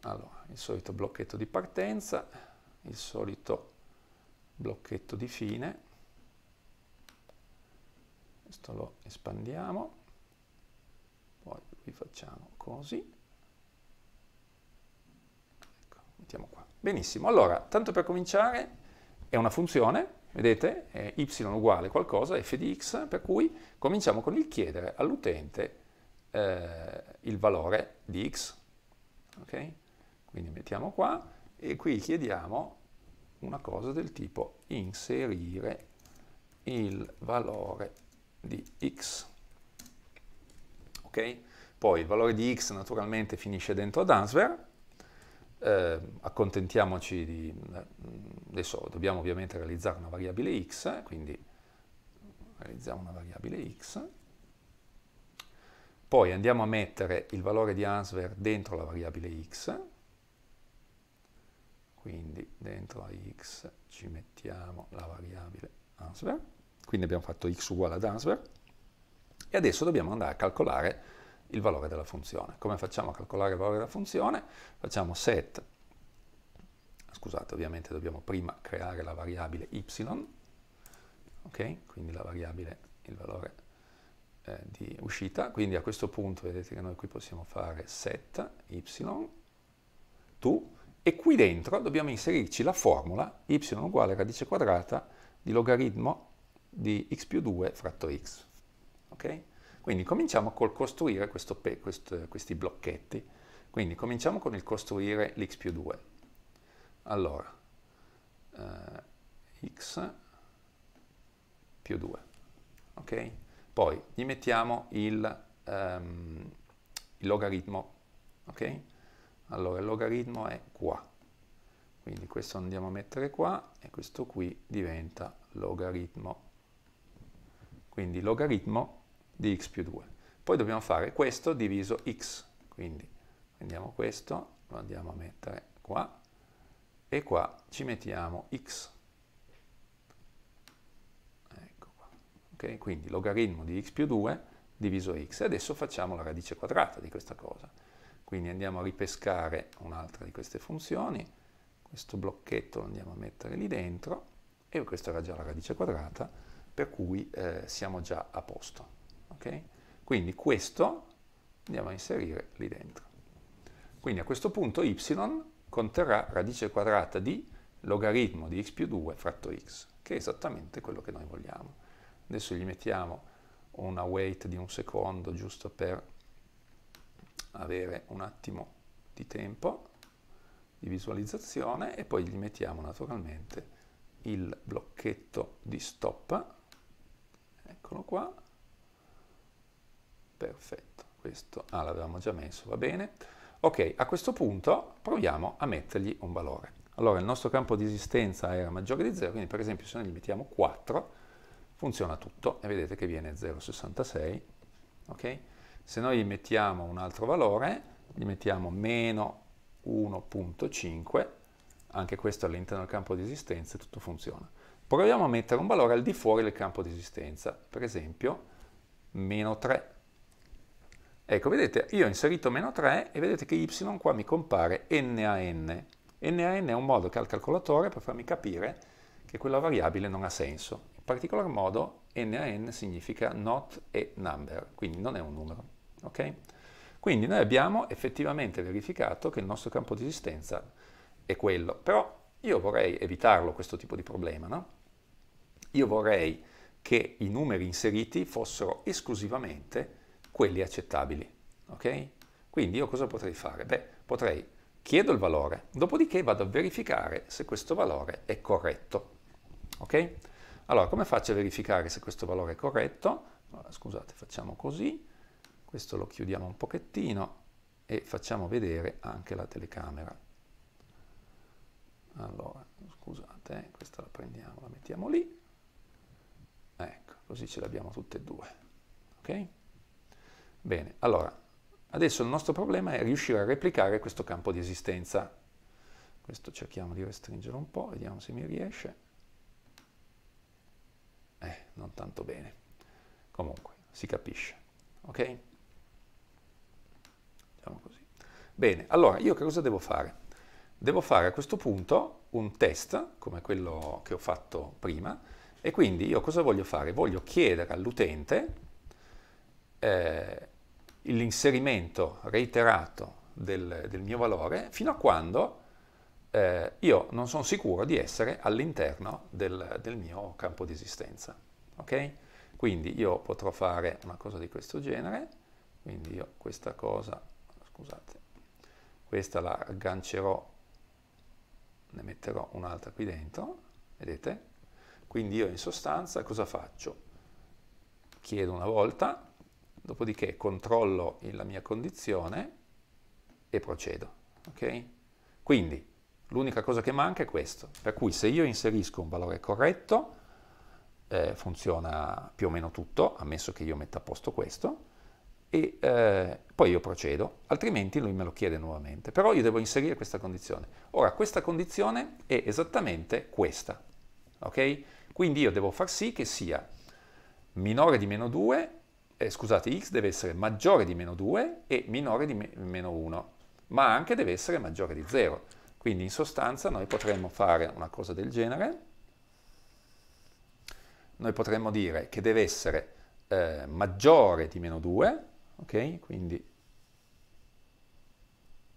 Allora, il solito blocchetto di partenza, il solito blocchetto di fine, questo lo espandiamo, poi qui facciamo così, ecco, mettiamo qua. Benissimo, allora, tanto per cominciare, è una funzione, vedete, è y uguale qualcosa, f di x, per cui cominciamo con il chiedere all'utente eh, il valore di x, ok? Quindi mettiamo qua e qui chiediamo una cosa del tipo inserire il valore di x. Ok? Poi il valore di x naturalmente finisce dentro ad answer, eh, accontentiamoci di, mm, adesso dobbiamo ovviamente realizzare una variabile x, quindi realizziamo una variabile x, poi andiamo a mettere il valore di answer dentro la variabile x, quindi dentro a x ci mettiamo la variabile answer, quindi abbiamo fatto x uguale ad answer e adesso dobbiamo andare a calcolare il valore della funzione. Come facciamo a calcolare il valore della funzione? Facciamo set, scusate ovviamente dobbiamo prima creare la variabile y, ok? Quindi la variabile, il valore eh, di uscita, quindi a questo punto vedete che noi qui possiamo fare set y tu, e qui dentro dobbiamo inserirci la formula y uguale radice quadrata di logaritmo di x più 2 fratto x. Okay? Quindi cominciamo col costruire questo, questo, questi blocchetti. Quindi cominciamo con il costruire l'x più 2. Allora, eh, x più 2. Ok? Poi gli mettiamo il, um, il logaritmo. Ok? Allora, il logaritmo è qua. Quindi questo andiamo a mettere qua e questo qui diventa logaritmo quindi logaritmo di x più 2. Poi dobbiamo fare questo diviso x, quindi prendiamo questo, lo andiamo a mettere qua, e qua ci mettiamo x. Ecco qua. Okay? Quindi logaritmo di x più 2 diviso x. E adesso facciamo la radice quadrata di questa cosa. Quindi andiamo a ripescare un'altra di queste funzioni, questo blocchetto lo andiamo a mettere lì dentro, e questa era già la radice quadrata, per cui eh, siamo già a posto. Okay? Quindi questo andiamo a inserire lì dentro. Quindi a questo punto y conterrà radice quadrata di logaritmo di x più 2 fratto x, che è esattamente quello che noi vogliamo. Adesso gli mettiamo una wait di un secondo, giusto per avere un attimo di tempo di visualizzazione e poi gli mettiamo naturalmente il blocchetto di stop eccolo qua, perfetto, questo, ah l'avevamo già messo, va bene. Ok, a questo punto proviamo a mettergli un valore. Allora il nostro campo di esistenza era maggiore di 0, quindi per esempio se noi gli mettiamo 4 funziona tutto e vedete che viene 0,66, ok? Se noi gli mettiamo un altro valore, gli mettiamo meno 1.5, anche questo all'interno del campo di esistenza tutto funziona. Proviamo a mettere un valore al di fuori del campo di esistenza, per esempio meno 3. Ecco, vedete, io ho inserito meno 3 e vedete che y qua mi compare NAN. NAN è un modo che ha il calcolatore per farmi capire che quella variabile non ha senso. In particolar modo NAN significa not a number, quindi non è un numero. Okay? Quindi noi abbiamo effettivamente verificato che il nostro campo di esistenza è quello, però io vorrei evitarlo questo tipo di problema, no? Io vorrei che i numeri inseriti fossero esclusivamente quelli accettabili, ok? Quindi io cosa potrei fare? Beh, potrei chiedo il valore, dopodiché vado a verificare se questo valore è corretto, ok? Allora, come faccio a verificare se questo valore è corretto? Allora, scusate, facciamo così, questo lo chiudiamo un pochettino e facciamo vedere anche la telecamera. Allora, scusate, questa la prendiamo, la mettiamo lì. Ecco, così ce l'abbiamo tutte e due. Ok? Bene, allora, adesso il nostro problema è riuscire a replicare questo campo di esistenza. Questo cerchiamo di restringere un po', vediamo se mi riesce. Eh, non tanto bene. Comunque, si capisce. Ok? Diciamo così. Bene, allora, io che cosa devo fare? devo fare a questo punto un test, come quello che ho fatto prima, e quindi io cosa voglio fare? Voglio chiedere all'utente eh, l'inserimento reiterato del, del, mio valore fino a quando eh, io non sono sicuro di essere all'interno del, del, mio campo di esistenza. Okay? Quindi io potrò fare una cosa di questo genere, quindi io questa cosa, scusate, questa la aggancerò ne metterò un'altra qui dentro, vedete? Quindi io in sostanza cosa faccio? Chiedo una volta, dopodiché controllo la mia condizione e procedo, ok? Quindi l'unica cosa che manca è questo, per cui se io inserisco un valore corretto, eh, funziona più o meno tutto, ammesso che io metta a posto questo, e eh, poi io procedo, altrimenti lui me lo chiede nuovamente. Però io devo inserire questa condizione. Ora, questa condizione è esattamente questa, ok? Quindi io devo far sì che sia minore di meno 2, eh, scusate, x deve essere maggiore di meno 2 e minore di me meno 1, ma anche deve essere maggiore di 0. Quindi in sostanza noi potremmo fare una cosa del genere, noi potremmo dire che deve essere eh, maggiore di meno 2, ok? Quindi,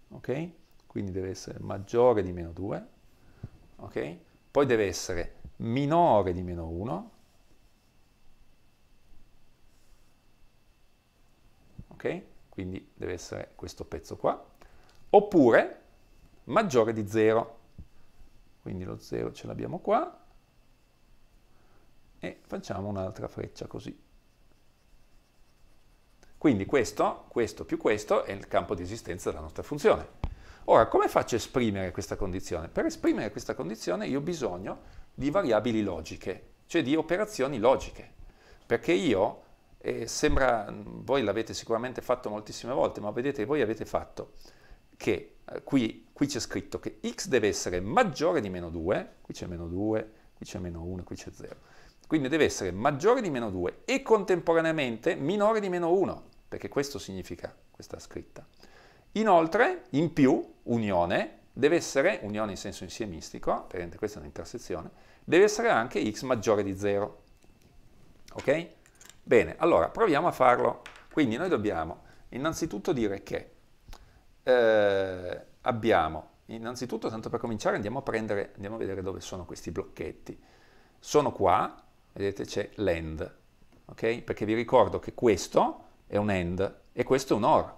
okay? Quindi deve essere maggiore di meno 2, ok? Poi deve essere minore di meno 1, ok? Quindi deve essere questo pezzo qua, oppure maggiore di 0. Quindi lo 0 ce l'abbiamo qua e facciamo un'altra freccia così. Quindi questo, questo più questo è il campo di esistenza della nostra funzione. Ora, come faccio a esprimere questa condizione? Per esprimere questa condizione io ho bisogno di variabili logiche, cioè di operazioni logiche, perché io, eh, sembra, voi l'avete sicuramente fatto moltissime volte, ma vedete, voi avete fatto che eh, qui, qui c'è scritto che x deve essere maggiore di meno 2, qui c'è meno 2, qui c'è meno 1, qui c'è 0, quindi deve essere maggiore di meno 2 e contemporaneamente minore di meno 1 perché questo significa questa scritta. Inoltre, in più, unione deve essere, unione in senso insiemistico, questa è un'intersezione, deve essere anche x maggiore di 0. Ok? Bene, allora proviamo a farlo. Quindi noi dobbiamo innanzitutto dire che eh, abbiamo, innanzitutto, tanto per cominciare, andiamo a prendere, andiamo a vedere dove sono questi blocchetti. Sono qua, vedete c'è l'end, ok? Perché vi ricordo che questo è un AND e questo è un OR,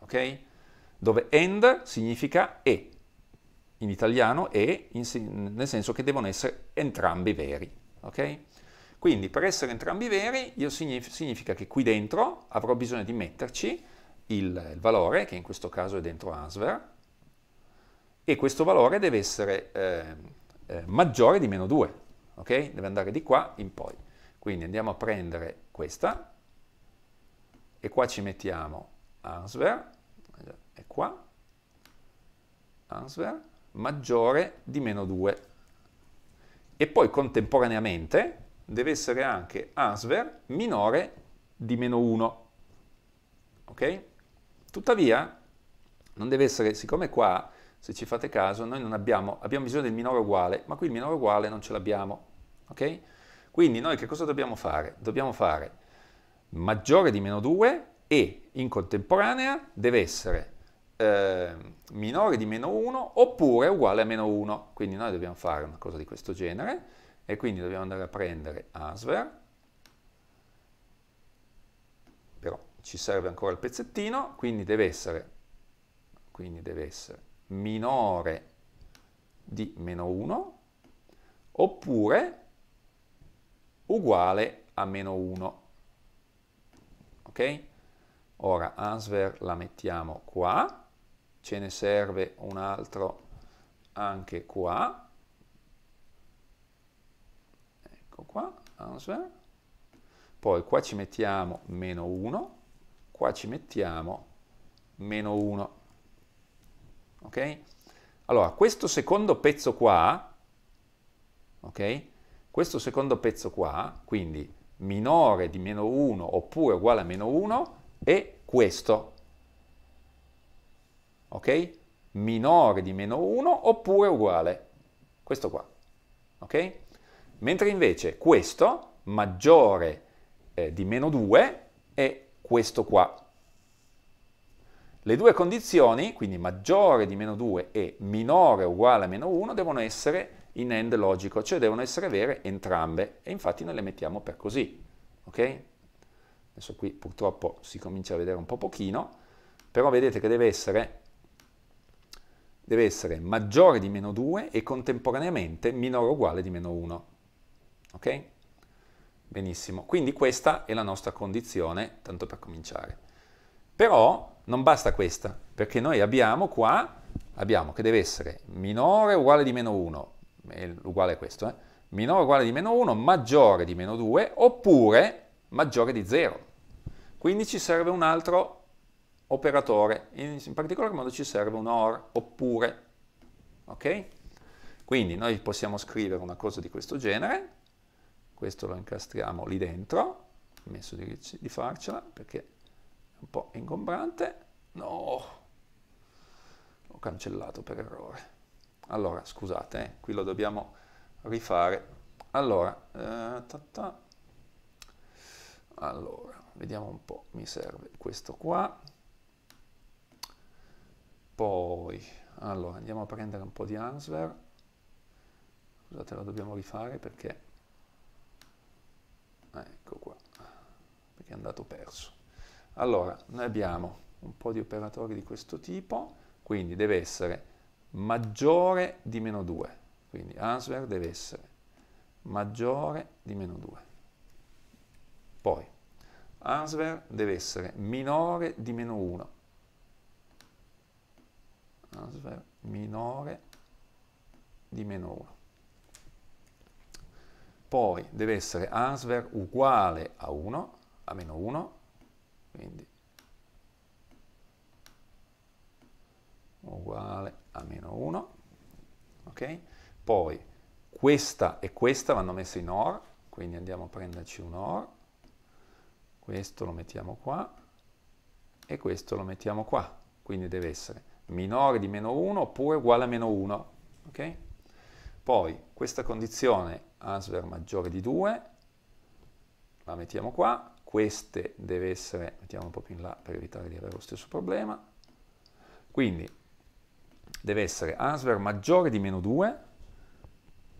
ok? Dove AND significa E, in italiano E in, nel senso che devono essere entrambi veri, ok? Quindi per essere entrambi veri io signif significa che qui dentro avrò bisogno di metterci il, il, valore, che in questo caso è dentro answer, e questo valore deve essere eh, eh, maggiore di meno 2, ok? Deve andare di qua in poi. Quindi andiamo a prendere questa, e qua ci mettiamo answer, è qua, answer, maggiore di meno 2. E poi contemporaneamente deve essere anche answer minore di meno 1. Ok? Tuttavia, non deve essere, siccome qua, se ci fate caso, noi non abbiamo, abbiamo bisogno del minore uguale, ma qui il minore uguale non ce l'abbiamo. Ok? Quindi noi che cosa dobbiamo fare? Dobbiamo fare maggiore di meno 2 e in contemporanea deve essere eh, minore di meno 1 oppure uguale a meno 1. Quindi noi dobbiamo fare una cosa di questo genere e quindi dobbiamo andare a prendere Asver, però ci serve ancora il pezzettino, quindi deve essere, quindi deve essere minore di meno 1 oppure uguale a meno 1 ok? Ora answer la mettiamo qua, ce ne serve un altro anche qua, ecco qua, answer, poi qua ci mettiamo meno 1, qua ci mettiamo meno 1, ok? Allora, questo secondo pezzo qua, ok? Questo secondo pezzo qua, quindi minore di meno 1 oppure uguale a meno 1 è questo. Ok? Minore di meno 1 oppure uguale. Questo qua. Ok? Mentre invece questo maggiore eh, di meno 2 è questo qua. Le due condizioni, quindi maggiore di meno 2 e minore uguale a meno 1, devono essere in end logico, cioè devono essere vere entrambe e infatti noi le mettiamo per così, ok? Adesso qui purtroppo si comincia a vedere un po' pochino, però vedete che deve essere, deve essere maggiore di meno 2 e contemporaneamente minore o uguale di meno 1, ok? Benissimo, quindi questa è la nostra condizione, tanto per cominciare. Però non basta questa, perché noi abbiamo qua, abbiamo che deve essere minore o uguale di meno 1, è uguale a questo, eh? minore o uguale di meno 1, maggiore di meno 2, oppure maggiore di 0. Quindi ci serve un altro operatore, in, in particolar modo ci serve un OR, oppure, ok? Quindi noi possiamo scrivere una cosa di questo genere, questo lo incastriamo lì dentro, ammesso di, di farcela perché è un po' ingombrante, no, l'ho cancellato per errore allora scusate, eh, qui lo dobbiamo rifare, allora, eh, ta ta. allora, vediamo un po', mi serve questo qua, poi, allora, andiamo a prendere un po' di answer, scusate, lo dobbiamo rifare perché, ah, ecco qua, perché è andato perso. Allora, noi abbiamo un po' di operatori di questo tipo, quindi deve essere maggiore di meno 2. Quindi answer deve essere maggiore di meno 2. Poi answer deve essere minore di meno 1. Answer minore di meno 1. Poi deve essere answer uguale a 1, a meno 1, quindi uguale a meno 1, ok? Poi questa e questa vanno messe in OR, quindi andiamo a prenderci un OR, questo lo mettiamo qua e questo lo mettiamo qua, quindi deve essere minore di meno 1 oppure uguale a meno 1, ok? Poi questa condizione answer maggiore di 2 la mettiamo qua, queste deve essere, mettiamo un po' più in là per evitare di avere lo stesso problema, quindi deve essere answer maggiore di meno 2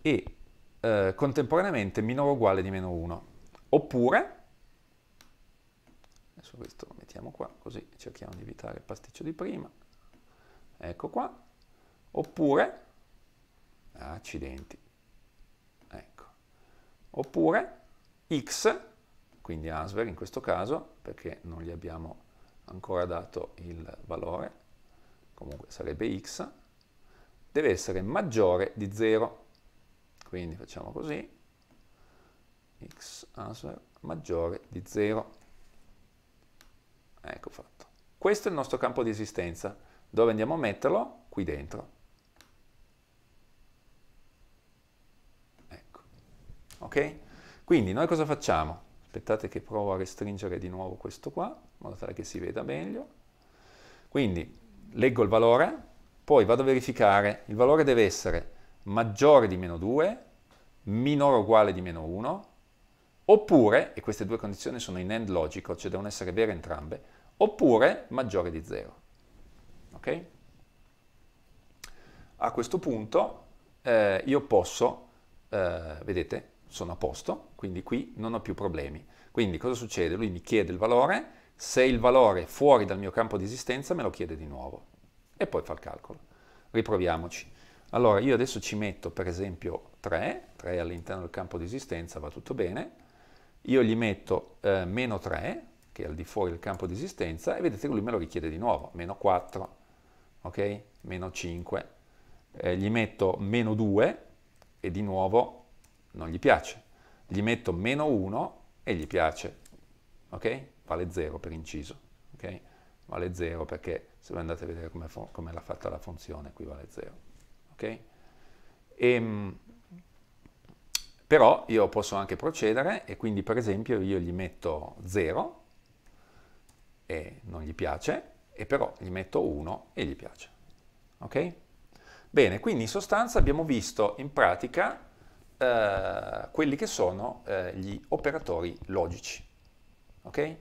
e eh, contemporaneamente minore o uguale di meno 1. Oppure, adesso questo lo mettiamo qua, così cerchiamo di evitare il pasticcio di prima, ecco qua, oppure, accidenti, ecco, oppure x, quindi answer in questo caso, perché non gli abbiamo ancora dato il valore, comunque sarebbe x, deve essere maggiore di 0. Quindi facciamo così, x answer maggiore di 0. Ecco fatto. Questo è il nostro campo di esistenza. Dove andiamo a metterlo? Qui dentro. Ecco. Ok? Quindi noi cosa facciamo? Aspettate che provo a restringere di nuovo questo qua, in modo tale che si veda meglio. Quindi leggo il valore, poi vado a verificare, il valore deve essere maggiore di meno 2, minore o uguale di meno 1, oppure, e queste due condizioni sono in end logico, cioè devono essere vere entrambe, oppure maggiore di 0. Ok? A questo punto eh, io posso, eh, vedete, sono a posto, quindi qui non ho più problemi. Quindi cosa succede? Lui mi chiede il valore, se il valore è fuori dal mio campo di esistenza me lo chiede di nuovo e poi fa il calcolo. Riproviamoci. Allora io adesso ci metto per esempio 3, 3 all'interno del campo di esistenza va tutto bene, io gli metto eh, meno 3 che è al di fuori del campo di esistenza e vedete che lui me lo richiede di nuovo, meno 4, ok? Meno 5, eh, gli metto meno 2 e di nuovo non gli piace, gli metto meno 1 e gli piace, ok? vale 0 per inciso, okay? vale 0 perché se voi andate a vedere come, come l'ha fatta la funzione qui vale 0. Okay? E, ehm, però io posso anche procedere e quindi per esempio io gli metto 0 e non gli piace, e però gli metto 1 e gli piace. Ok? Bene, quindi in sostanza abbiamo visto in pratica eh, quelli che sono eh, gli operatori logici. Ok?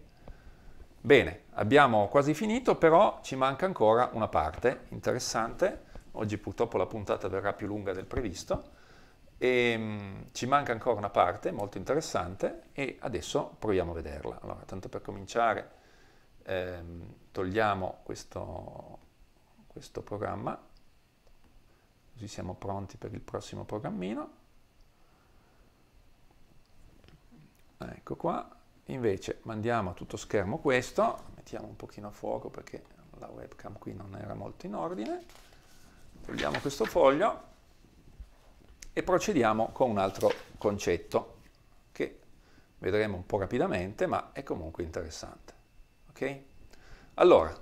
Bene, abbiamo quasi finito, però ci manca ancora una parte interessante. Oggi purtroppo la puntata verrà più lunga del previsto. E, ehm, mh, ci manca ancora una parte molto interessante e adesso proviamo a vederla. Allora, tanto per cominciare, ehm, togliamo questo, questo programma, così siamo pronti per il prossimo programmino. Ecco qua. Invece mandiamo a tutto schermo questo, mettiamo un pochino a fuoco perché la webcam qui non era molto in ordine, togliamo questo foglio e procediamo con un altro concetto che vedremo un po' rapidamente ma è comunque interessante. Okay? Allora,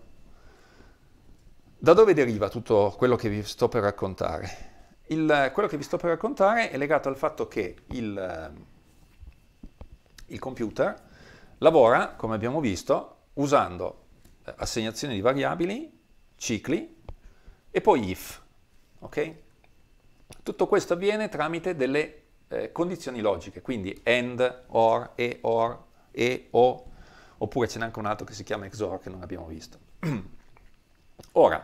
da dove deriva tutto quello che vi sto per raccontare? Il, quello che vi sto per raccontare è legato al fatto che il, ehm, il computer Lavora, come abbiamo visto, usando eh, assegnazioni di variabili, cicli e poi if. Okay? Tutto questo avviene tramite delle eh, condizioni logiche, quindi AND, OR, E, OR, E, O, oppure ce n'è anche un altro che si chiama XOR che non abbiamo visto. Ora,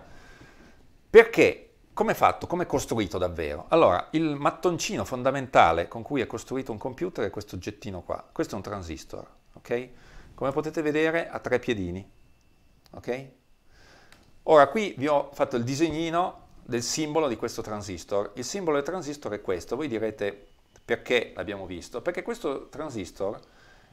perché? Come è fatto? Come è costruito davvero? Allora, il mattoncino fondamentale con cui è costruito un computer è questo oggettino qua. Questo è un transistor ok? Come potete vedere ha tre piedini, ok? Ora qui vi ho fatto il disegnino del simbolo di questo transistor. Il simbolo del transistor è questo, voi direte perché l'abbiamo visto? Perché questo transistor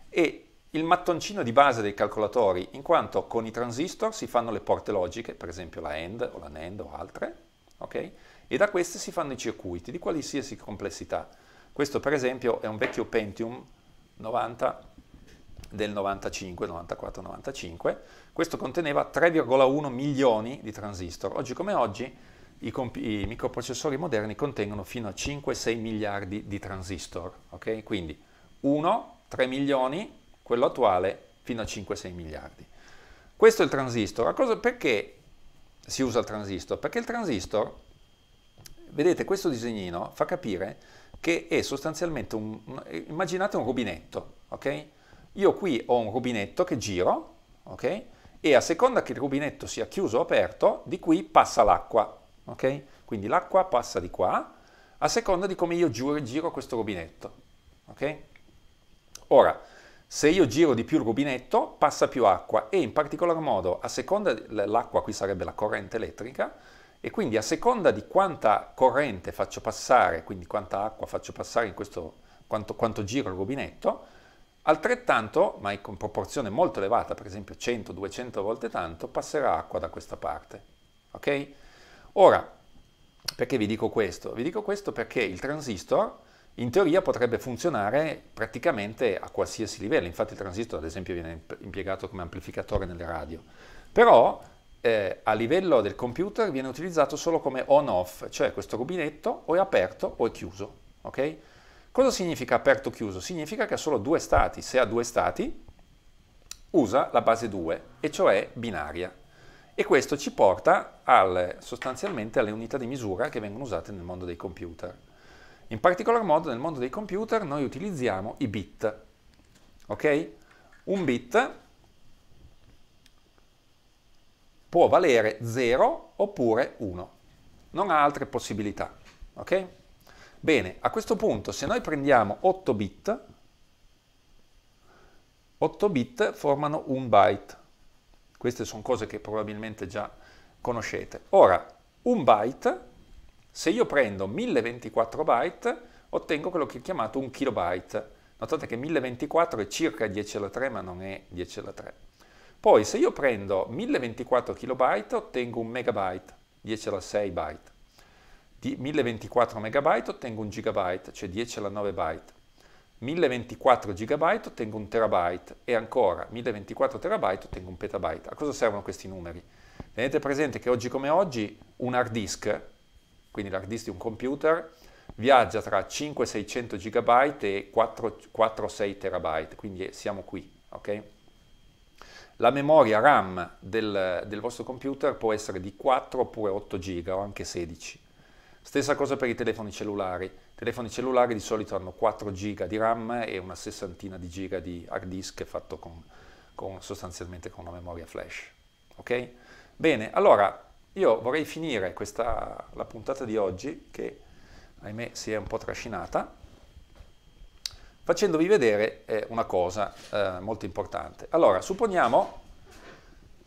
è il mattoncino di base dei calcolatori, in quanto con i transistor si fanno le porte logiche, per esempio la AND o la NAND o altre, ok? E da queste si fanno i circuiti di qualsiasi complessità. Questo per esempio è un vecchio Pentium 90 del 95, 94, 95, questo conteneva 3,1 milioni di transistor. Oggi come oggi i, comp- i microprocessori moderni contengono fino a 5-6 miliardi di transistor, ok? Quindi 1, 3 milioni, quello attuale fino a 5-6 miliardi. Questo è il transistor. Cosa, perché si usa il transistor? Perché il transistor, vedete questo disegnino fa capire che è sostanzialmente un, immaginate un rubinetto, ok? Io qui ho un rubinetto che giro, ok? E a seconda che il rubinetto sia chiuso o aperto, di qui passa l'acqua, ok? Quindi l'acqua passa di qua, a seconda di come io giro, e giro questo rubinetto, ok? Ora, se io giro di più il rubinetto, passa più acqua e in particolar modo, a seconda, l'acqua qui sarebbe la corrente elettrica, e quindi a seconda di quanta corrente faccio passare, quindi quanta acqua faccio passare in questo, quanto, quanto giro il rubinetto, Altrettanto, ma in proporzione molto elevata, per esempio 100-200 volte tanto, passerà acqua da questa parte. Ok? Ora, perché vi dico questo? Vi dico questo perché il transistor in teoria potrebbe funzionare praticamente a qualsiasi livello, infatti il transistor ad esempio viene impiegato come amplificatore nelle radio, però eh, a livello del computer viene utilizzato solo come on-off, cioè questo rubinetto o è aperto o è chiuso, ok? Cosa significa aperto chiuso? Significa che ha solo due stati. Se ha due stati, usa la base 2, e cioè binaria. E questo ci porta al, sostanzialmente alle unità di misura che vengono usate nel mondo dei computer. In particolar modo nel mondo dei computer noi utilizziamo i bit. Ok? Un bit può valere 0 oppure 1. Non ha altre possibilità. Ok? Bene, a questo punto se noi prendiamo 8 bit, 8 bit formano un byte. Queste sono cose che probabilmente già conoscete. Ora, un byte, se io prendo 1024 byte, ottengo quello che è chiamato un kilobyte. Notate che 1024 è circa 10 alla 3, ma non è 10 alla 3. Poi, se io prendo 1024 kilobyte, ottengo un megabyte, 10 alla 6 byte di 1024 MB ottengo 1 GB, cioè 10 alla 9 byte. 1024 GB ottengo 1 TB e ancora 1024 TB ottengo 1 petabyte. A cosa servono questi numeri? Tenete presente che oggi come oggi un hard disk, quindi l'hard disk di un computer, viaggia tra 5-600 GB e 4-6 TB, quindi siamo qui, ok? La memoria RAM del, del vostro computer può essere di 4 oppure 8 GB o anche 16 Stessa cosa per i telefoni cellulari. I telefoni cellulari di solito hanno 4 giga di RAM e una sessantina di giga di hard disk fatto con, con, sostanzialmente con una memoria flash. Ok? Bene, allora io vorrei finire questa, la puntata di oggi che ahimè si è un po' trascinata facendovi vedere eh, una cosa eh, molto importante. Allora, supponiamo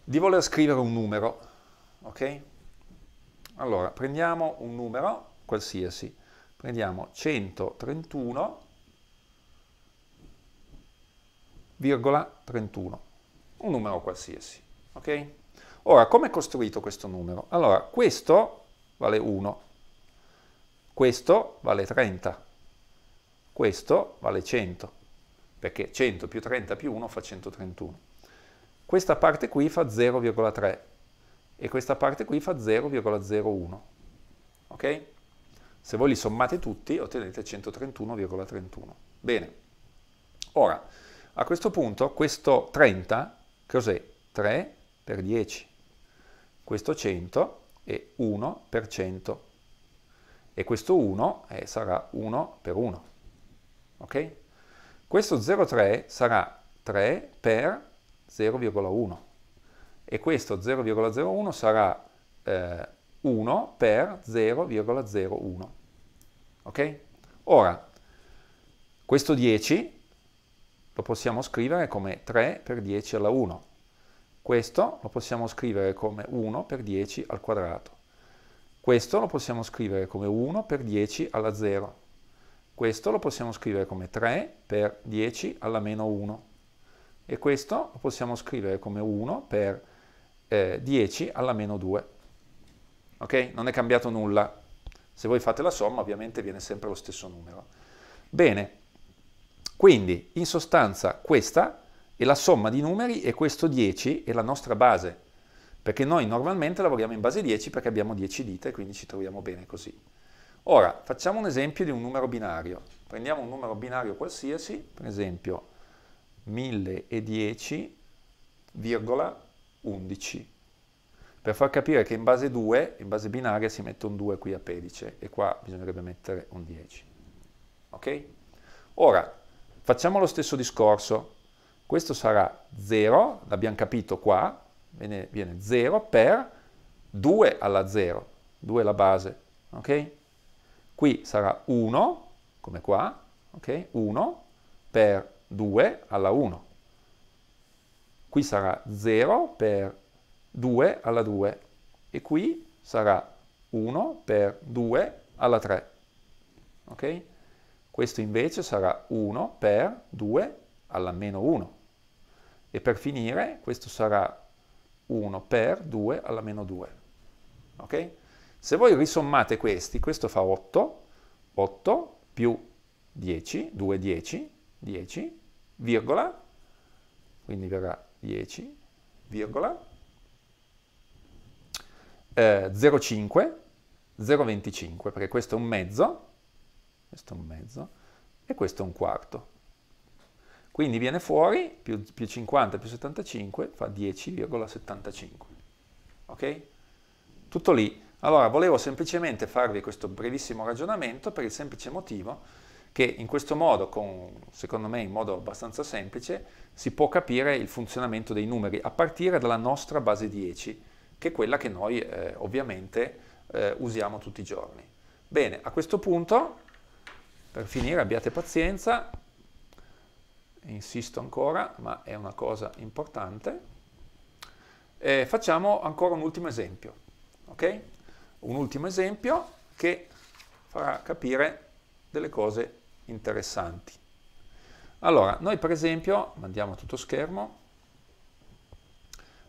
di voler scrivere un numero, ok? Allora, prendiamo un numero qualsiasi, prendiamo 131,31, un numero qualsiasi, ok? Ora, come è costruito questo numero? Allora, questo vale 1, questo vale 30, questo vale 100, perché 100 più 30 più 1 fa 131. Questa parte qui fa 0,3, e questa parte qui fa 0,01. Ok? Se voi li sommate tutti ottenete 131,31. Bene. Ora, a questo punto questo 30, cos'è? 3 per 10. Questo 100 è 1 per 100. E questo 1 eh, sarà 1 per 1. Ok? Questo 0,3 sarà 3 per 0,1 e questo 0,01 sarà eh, 1 per 0,01. Ok? Ora, questo 10 lo possiamo scrivere come 3 per 10 alla 1. Questo lo possiamo scrivere come 1 per 10 al quadrato. Questo lo possiamo scrivere come 1 per 10 alla 0. Questo lo possiamo scrivere come 3 per 10 alla meno 1. E questo lo possiamo scrivere come 1 per eh, 10 alla meno 2. Ok? Non è cambiato nulla. Se voi fate la somma, ovviamente viene sempre lo stesso numero. Bene, quindi in sostanza questa è la somma di numeri e questo 10 è la nostra base, perché noi normalmente lavoriamo in base 10 perché abbiamo 10 dita e quindi ci troviamo bene così. Ora, facciamo un esempio di un numero binario. Prendiamo un numero binario qualsiasi, per esempio 1010,1 11 per far capire che in base 2, in base binaria, si mette un 2 qui a pedice e qua bisognerebbe mettere un 10. Ok? Ora, facciamo lo stesso discorso. Questo sarà 0, l'abbiamo capito qua, viene, viene 0 per 2 alla 0, 2 è la base, ok? Qui sarà 1, come qua, ok? 1 per 2 alla 1 qui sarà 0 per 2 alla 2 e qui sarà 1 per 2 alla 3. Ok? Questo invece sarà 1 per 2 alla meno 1. E per finire questo sarà 1 per 2 alla meno 2. Ok? Se voi risommate questi, questo fa 8, 8 più 10, 2 10, 10, virgola, quindi verrà 10, virgola, eh, 0,5, 0,25, perché questo è un mezzo, questo è un mezzo, e questo è un quarto. Quindi viene fuori più, più 50 più 75 fa 10,75. Ok? Tutto lì. Allora, volevo semplicemente farvi questo brevissimo ragionamento per il semplice motivo che in questo modo, con, secondo me in modo abbastanza semplice, si può capire il funzionamento dei numeri a partire dalla nostra base 10, che è quella che noi eh, ovviamente eh, usiamo tutti i giorni. Bene, a questo punto, per finire abbiate pazienza, insisto ancora, ma è una cosa importante, eh, facciamo ancora un ultimo esempio, ok? Un ultimo esempio che farà capire delle cose interessanti. Allora, noi per esempio, mandiamo tutto schermo,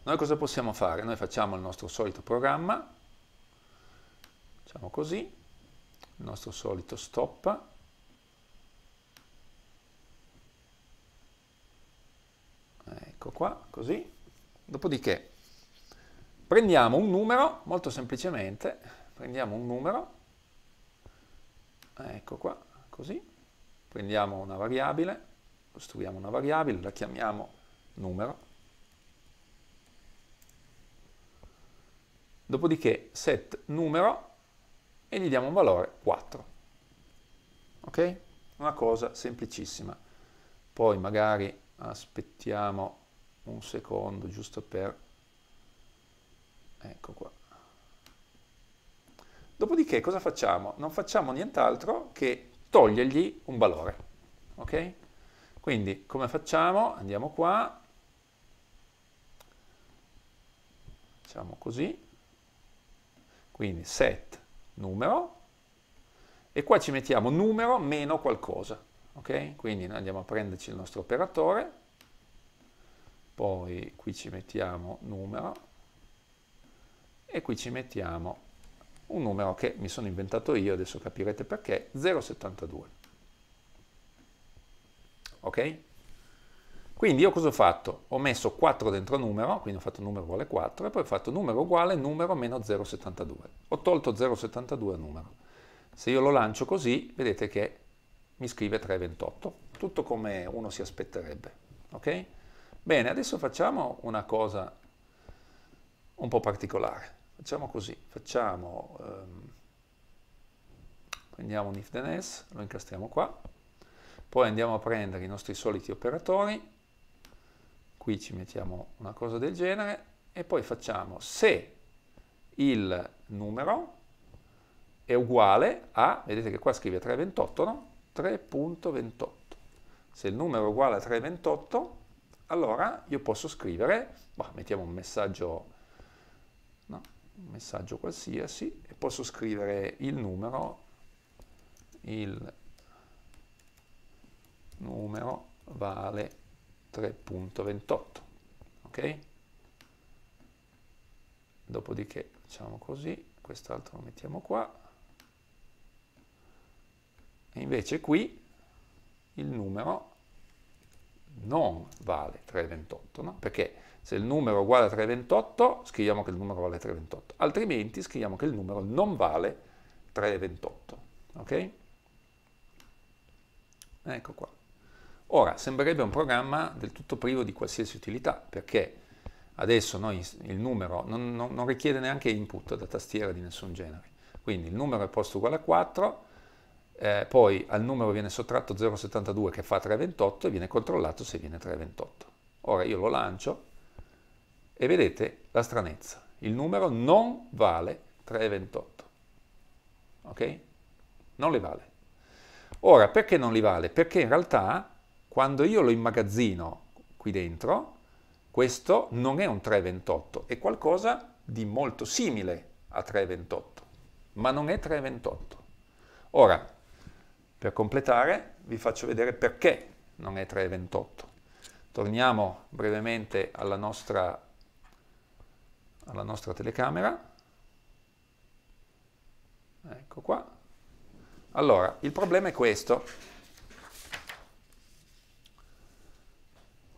noi cosa possiamo fare? Noi facciamo il nostro solito programma, facciamo così, il nostro solito stop, ecco qua, così, dopodiché prendiamo un numero, molto semplicemente, prendiamo un numero, eh, ecco qua, così, prendiamo una variabile, costruiamo una variabile, la chiamiamo numero, dopodiché set numero e gli diamo un valore 4, ok? Una cosa semplicissima, poi magari aspettiamo un secondo giusto per, ecco qua, Dopodiché cosa facciamo? Non facciamo nient'altro che togliergli un valore. Ok? Quindi come facciamo? Andiamo qua, facciamo così, quindi set numero e qua ci mettiamo numero meno qualcosa. Ok? Quindi andiamo a prenderci il nostro operatore, poi qui ci mettiamo numero e qui ci mettiamo un numero che mi sono inventato io, adesso capirete perché, 0,72. Ok? Quindi io cosa ho fatto? Ho messo 4 dentro numero, quindi ho fatto numero uguale 4, e poi ho fatto numero uguale numero meno 0,72. Ho tolto 0,72 numero. Se io lo lancio così, vedete che mi scrive 3,28, tutto come uno si aspetterebbe. Ok? Bene, adesso facciamo una cosa un po' particolare. Facciamo così, facciamo, ehm, prendiamo un if then else, lo incastriamo qua, poi andiamo a prendere i nostri soliti operatori, qui ci mettiamo una cosa del genere, e poi facciamo se il numero è uguale a, vedete che qua scrive 328, no? 3.28. Se il numero è uguale a 328, allora io posso scrivere, bah, mettiamo un messaggio, no? messaggio qualsiasi e posso scrivere il numero, il numero vale 3.28, ok? Dopodiché facciamo così, quest'altro lo mettiamo qua, e invece qui il numero non vale 3.28, no? Perché se il numero è uguale a 328, scriviamo che il numero vale 328, altrimenti scriviamo che il numero non vale 328. Ok? Ecco qua. Ora, sembrerebbe un programma del tutto privo di qualsiasi utilità, perché adesso noi, il numero non, non, non, richiede neanche input da tastiera di nessun genere. Quindi il numero è posto uguale a 4, eh, poi al numero viene sottratto 0,72 che fa 3,28 e viene controllato se viene 3,28. Ora io lo lancio e vedete la stranezza, il numero non vale 3,28. Ok? Non li vale. Ora, perché non li vale? Perché in realtà quando io lo immagazzino qui dentro, questo non è un 3,28, è qualcosa di molto simile a 3,28, ma non è 3,28. Ora, per completare, vi faccio vedere perché non è 3,28. Torniamo brevemente alla nostra alla nostra telecamera. Ecco qua. Allora, il problema è questo.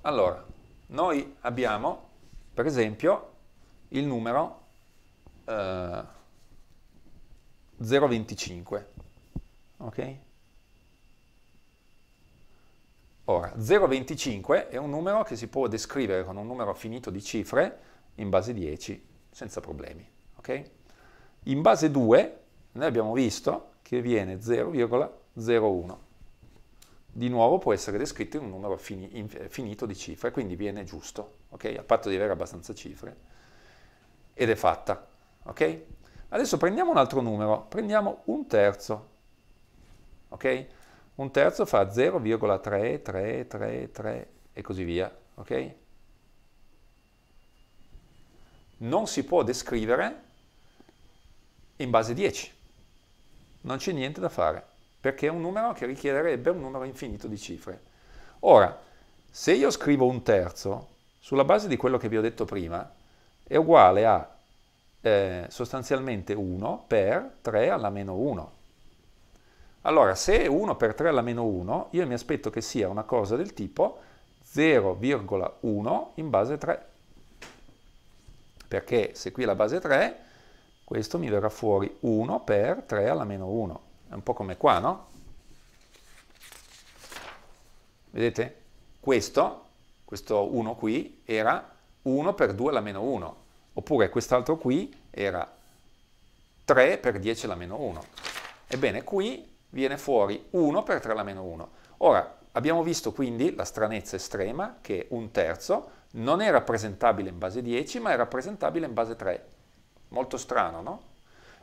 Allora, noi abbiamo, per esempio, il numero eh, 0,25. Ok? Ora, 0,25 è un numero che si può descrivere con un numero finito di cifre in base 10 senza problemi. Okay? In base 2 noi abbiamo visto che viene 0,01. Di nuovo può essere descritto in un numero fini, in, eh, finito di cifre, quindi viene giusto, okay? a patto di avere abbastanza cifre, ed è fatta. Okay? Adesso prendiamo un altro numero, prendiamo un terzo. Un terzo fa 0,3333 e così via non si può descrivere in base 10. Non c'è niente da fare, perché è un numero che richiederebbe un numero infinito di cifre. Ora, se io scrivo un terzo, sulla base di quello che vi ho detto prima, è uguale a eh, sostanzialmente 1 per 3 alla meno 1. Allora, se è 1 per 3 alla meno 1, io mi aspetto che sia una cosa del tipo 0,1 in base 3 perché se qui è la base 3, questo mi verrà fuori 1 per 3 alla meno 1. È un po' come qua, no? Vedete? Questo, questo 1 qui, era 1 per 2 alla meno 1, oppure quest'altro qui era 3 per 10 alla meno 1. Ebbene, qui viene fuori 1 per 3 alla meno 1. Ora, abbiamo visto quindi la stranezza estrema che un terzo non è rappresentabile in base 10, ma è rappresentabile in base 3. Molto strano, no?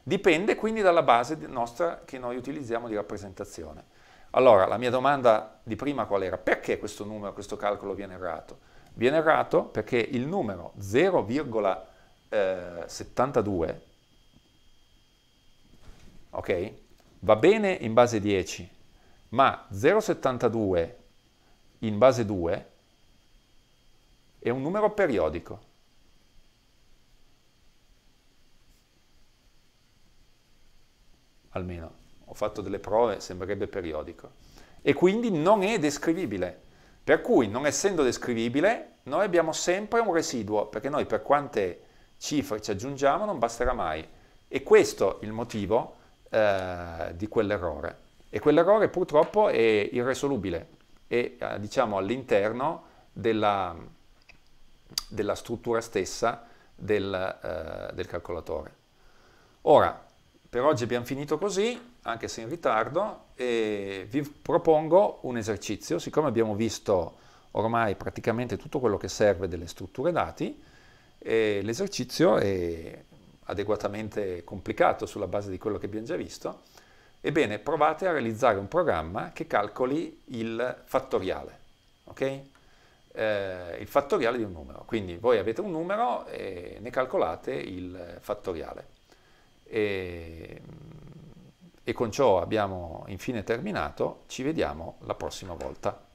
Dipende quindi dalla base nostra che noi utilizziamo di rappresentazione. Allora, la mia domanda di prima qual era? Perché questo numero, questo calcolo viene errato? Viene errato perché il numero 0,72, eh, ok? Va bene in base 10, ma 0,72 in base 2 è un numero periodico. Almeno, ho fatto delle prove, sembrerebbe periodico. E quindi non è descrivibile. Per cui, non essendo descrivibile, noi abbiamo sempre un residuo, perché noi per quante cifre ci aggiungiamo non basterà mai. E questo è il motivo eh, di quell'errore. E quell'errore purtroppo è irresolubile, è eh, diciamo all'interno della, della struttura stessa del, eh, del calcolatore. Ora, per oggi abbiamo finito così, anche se in ritardo, e vi propongo un esercizio, siccome abbiamo visto ormai praticamente tutto quello che serve delle strutture dati, l'esercizio è adeguatamente complicato sulla base di quello che abbiamo già visto, ebbene provate a realizzare un programma che calcoli il fattoriale, okay? eh, il fattoriale di un numero. Quindi voi avete un numero e ne calcolate il fattoriale. E, mm, e con ciò abbiamo infine terminato, ci vediamo la prossima volta.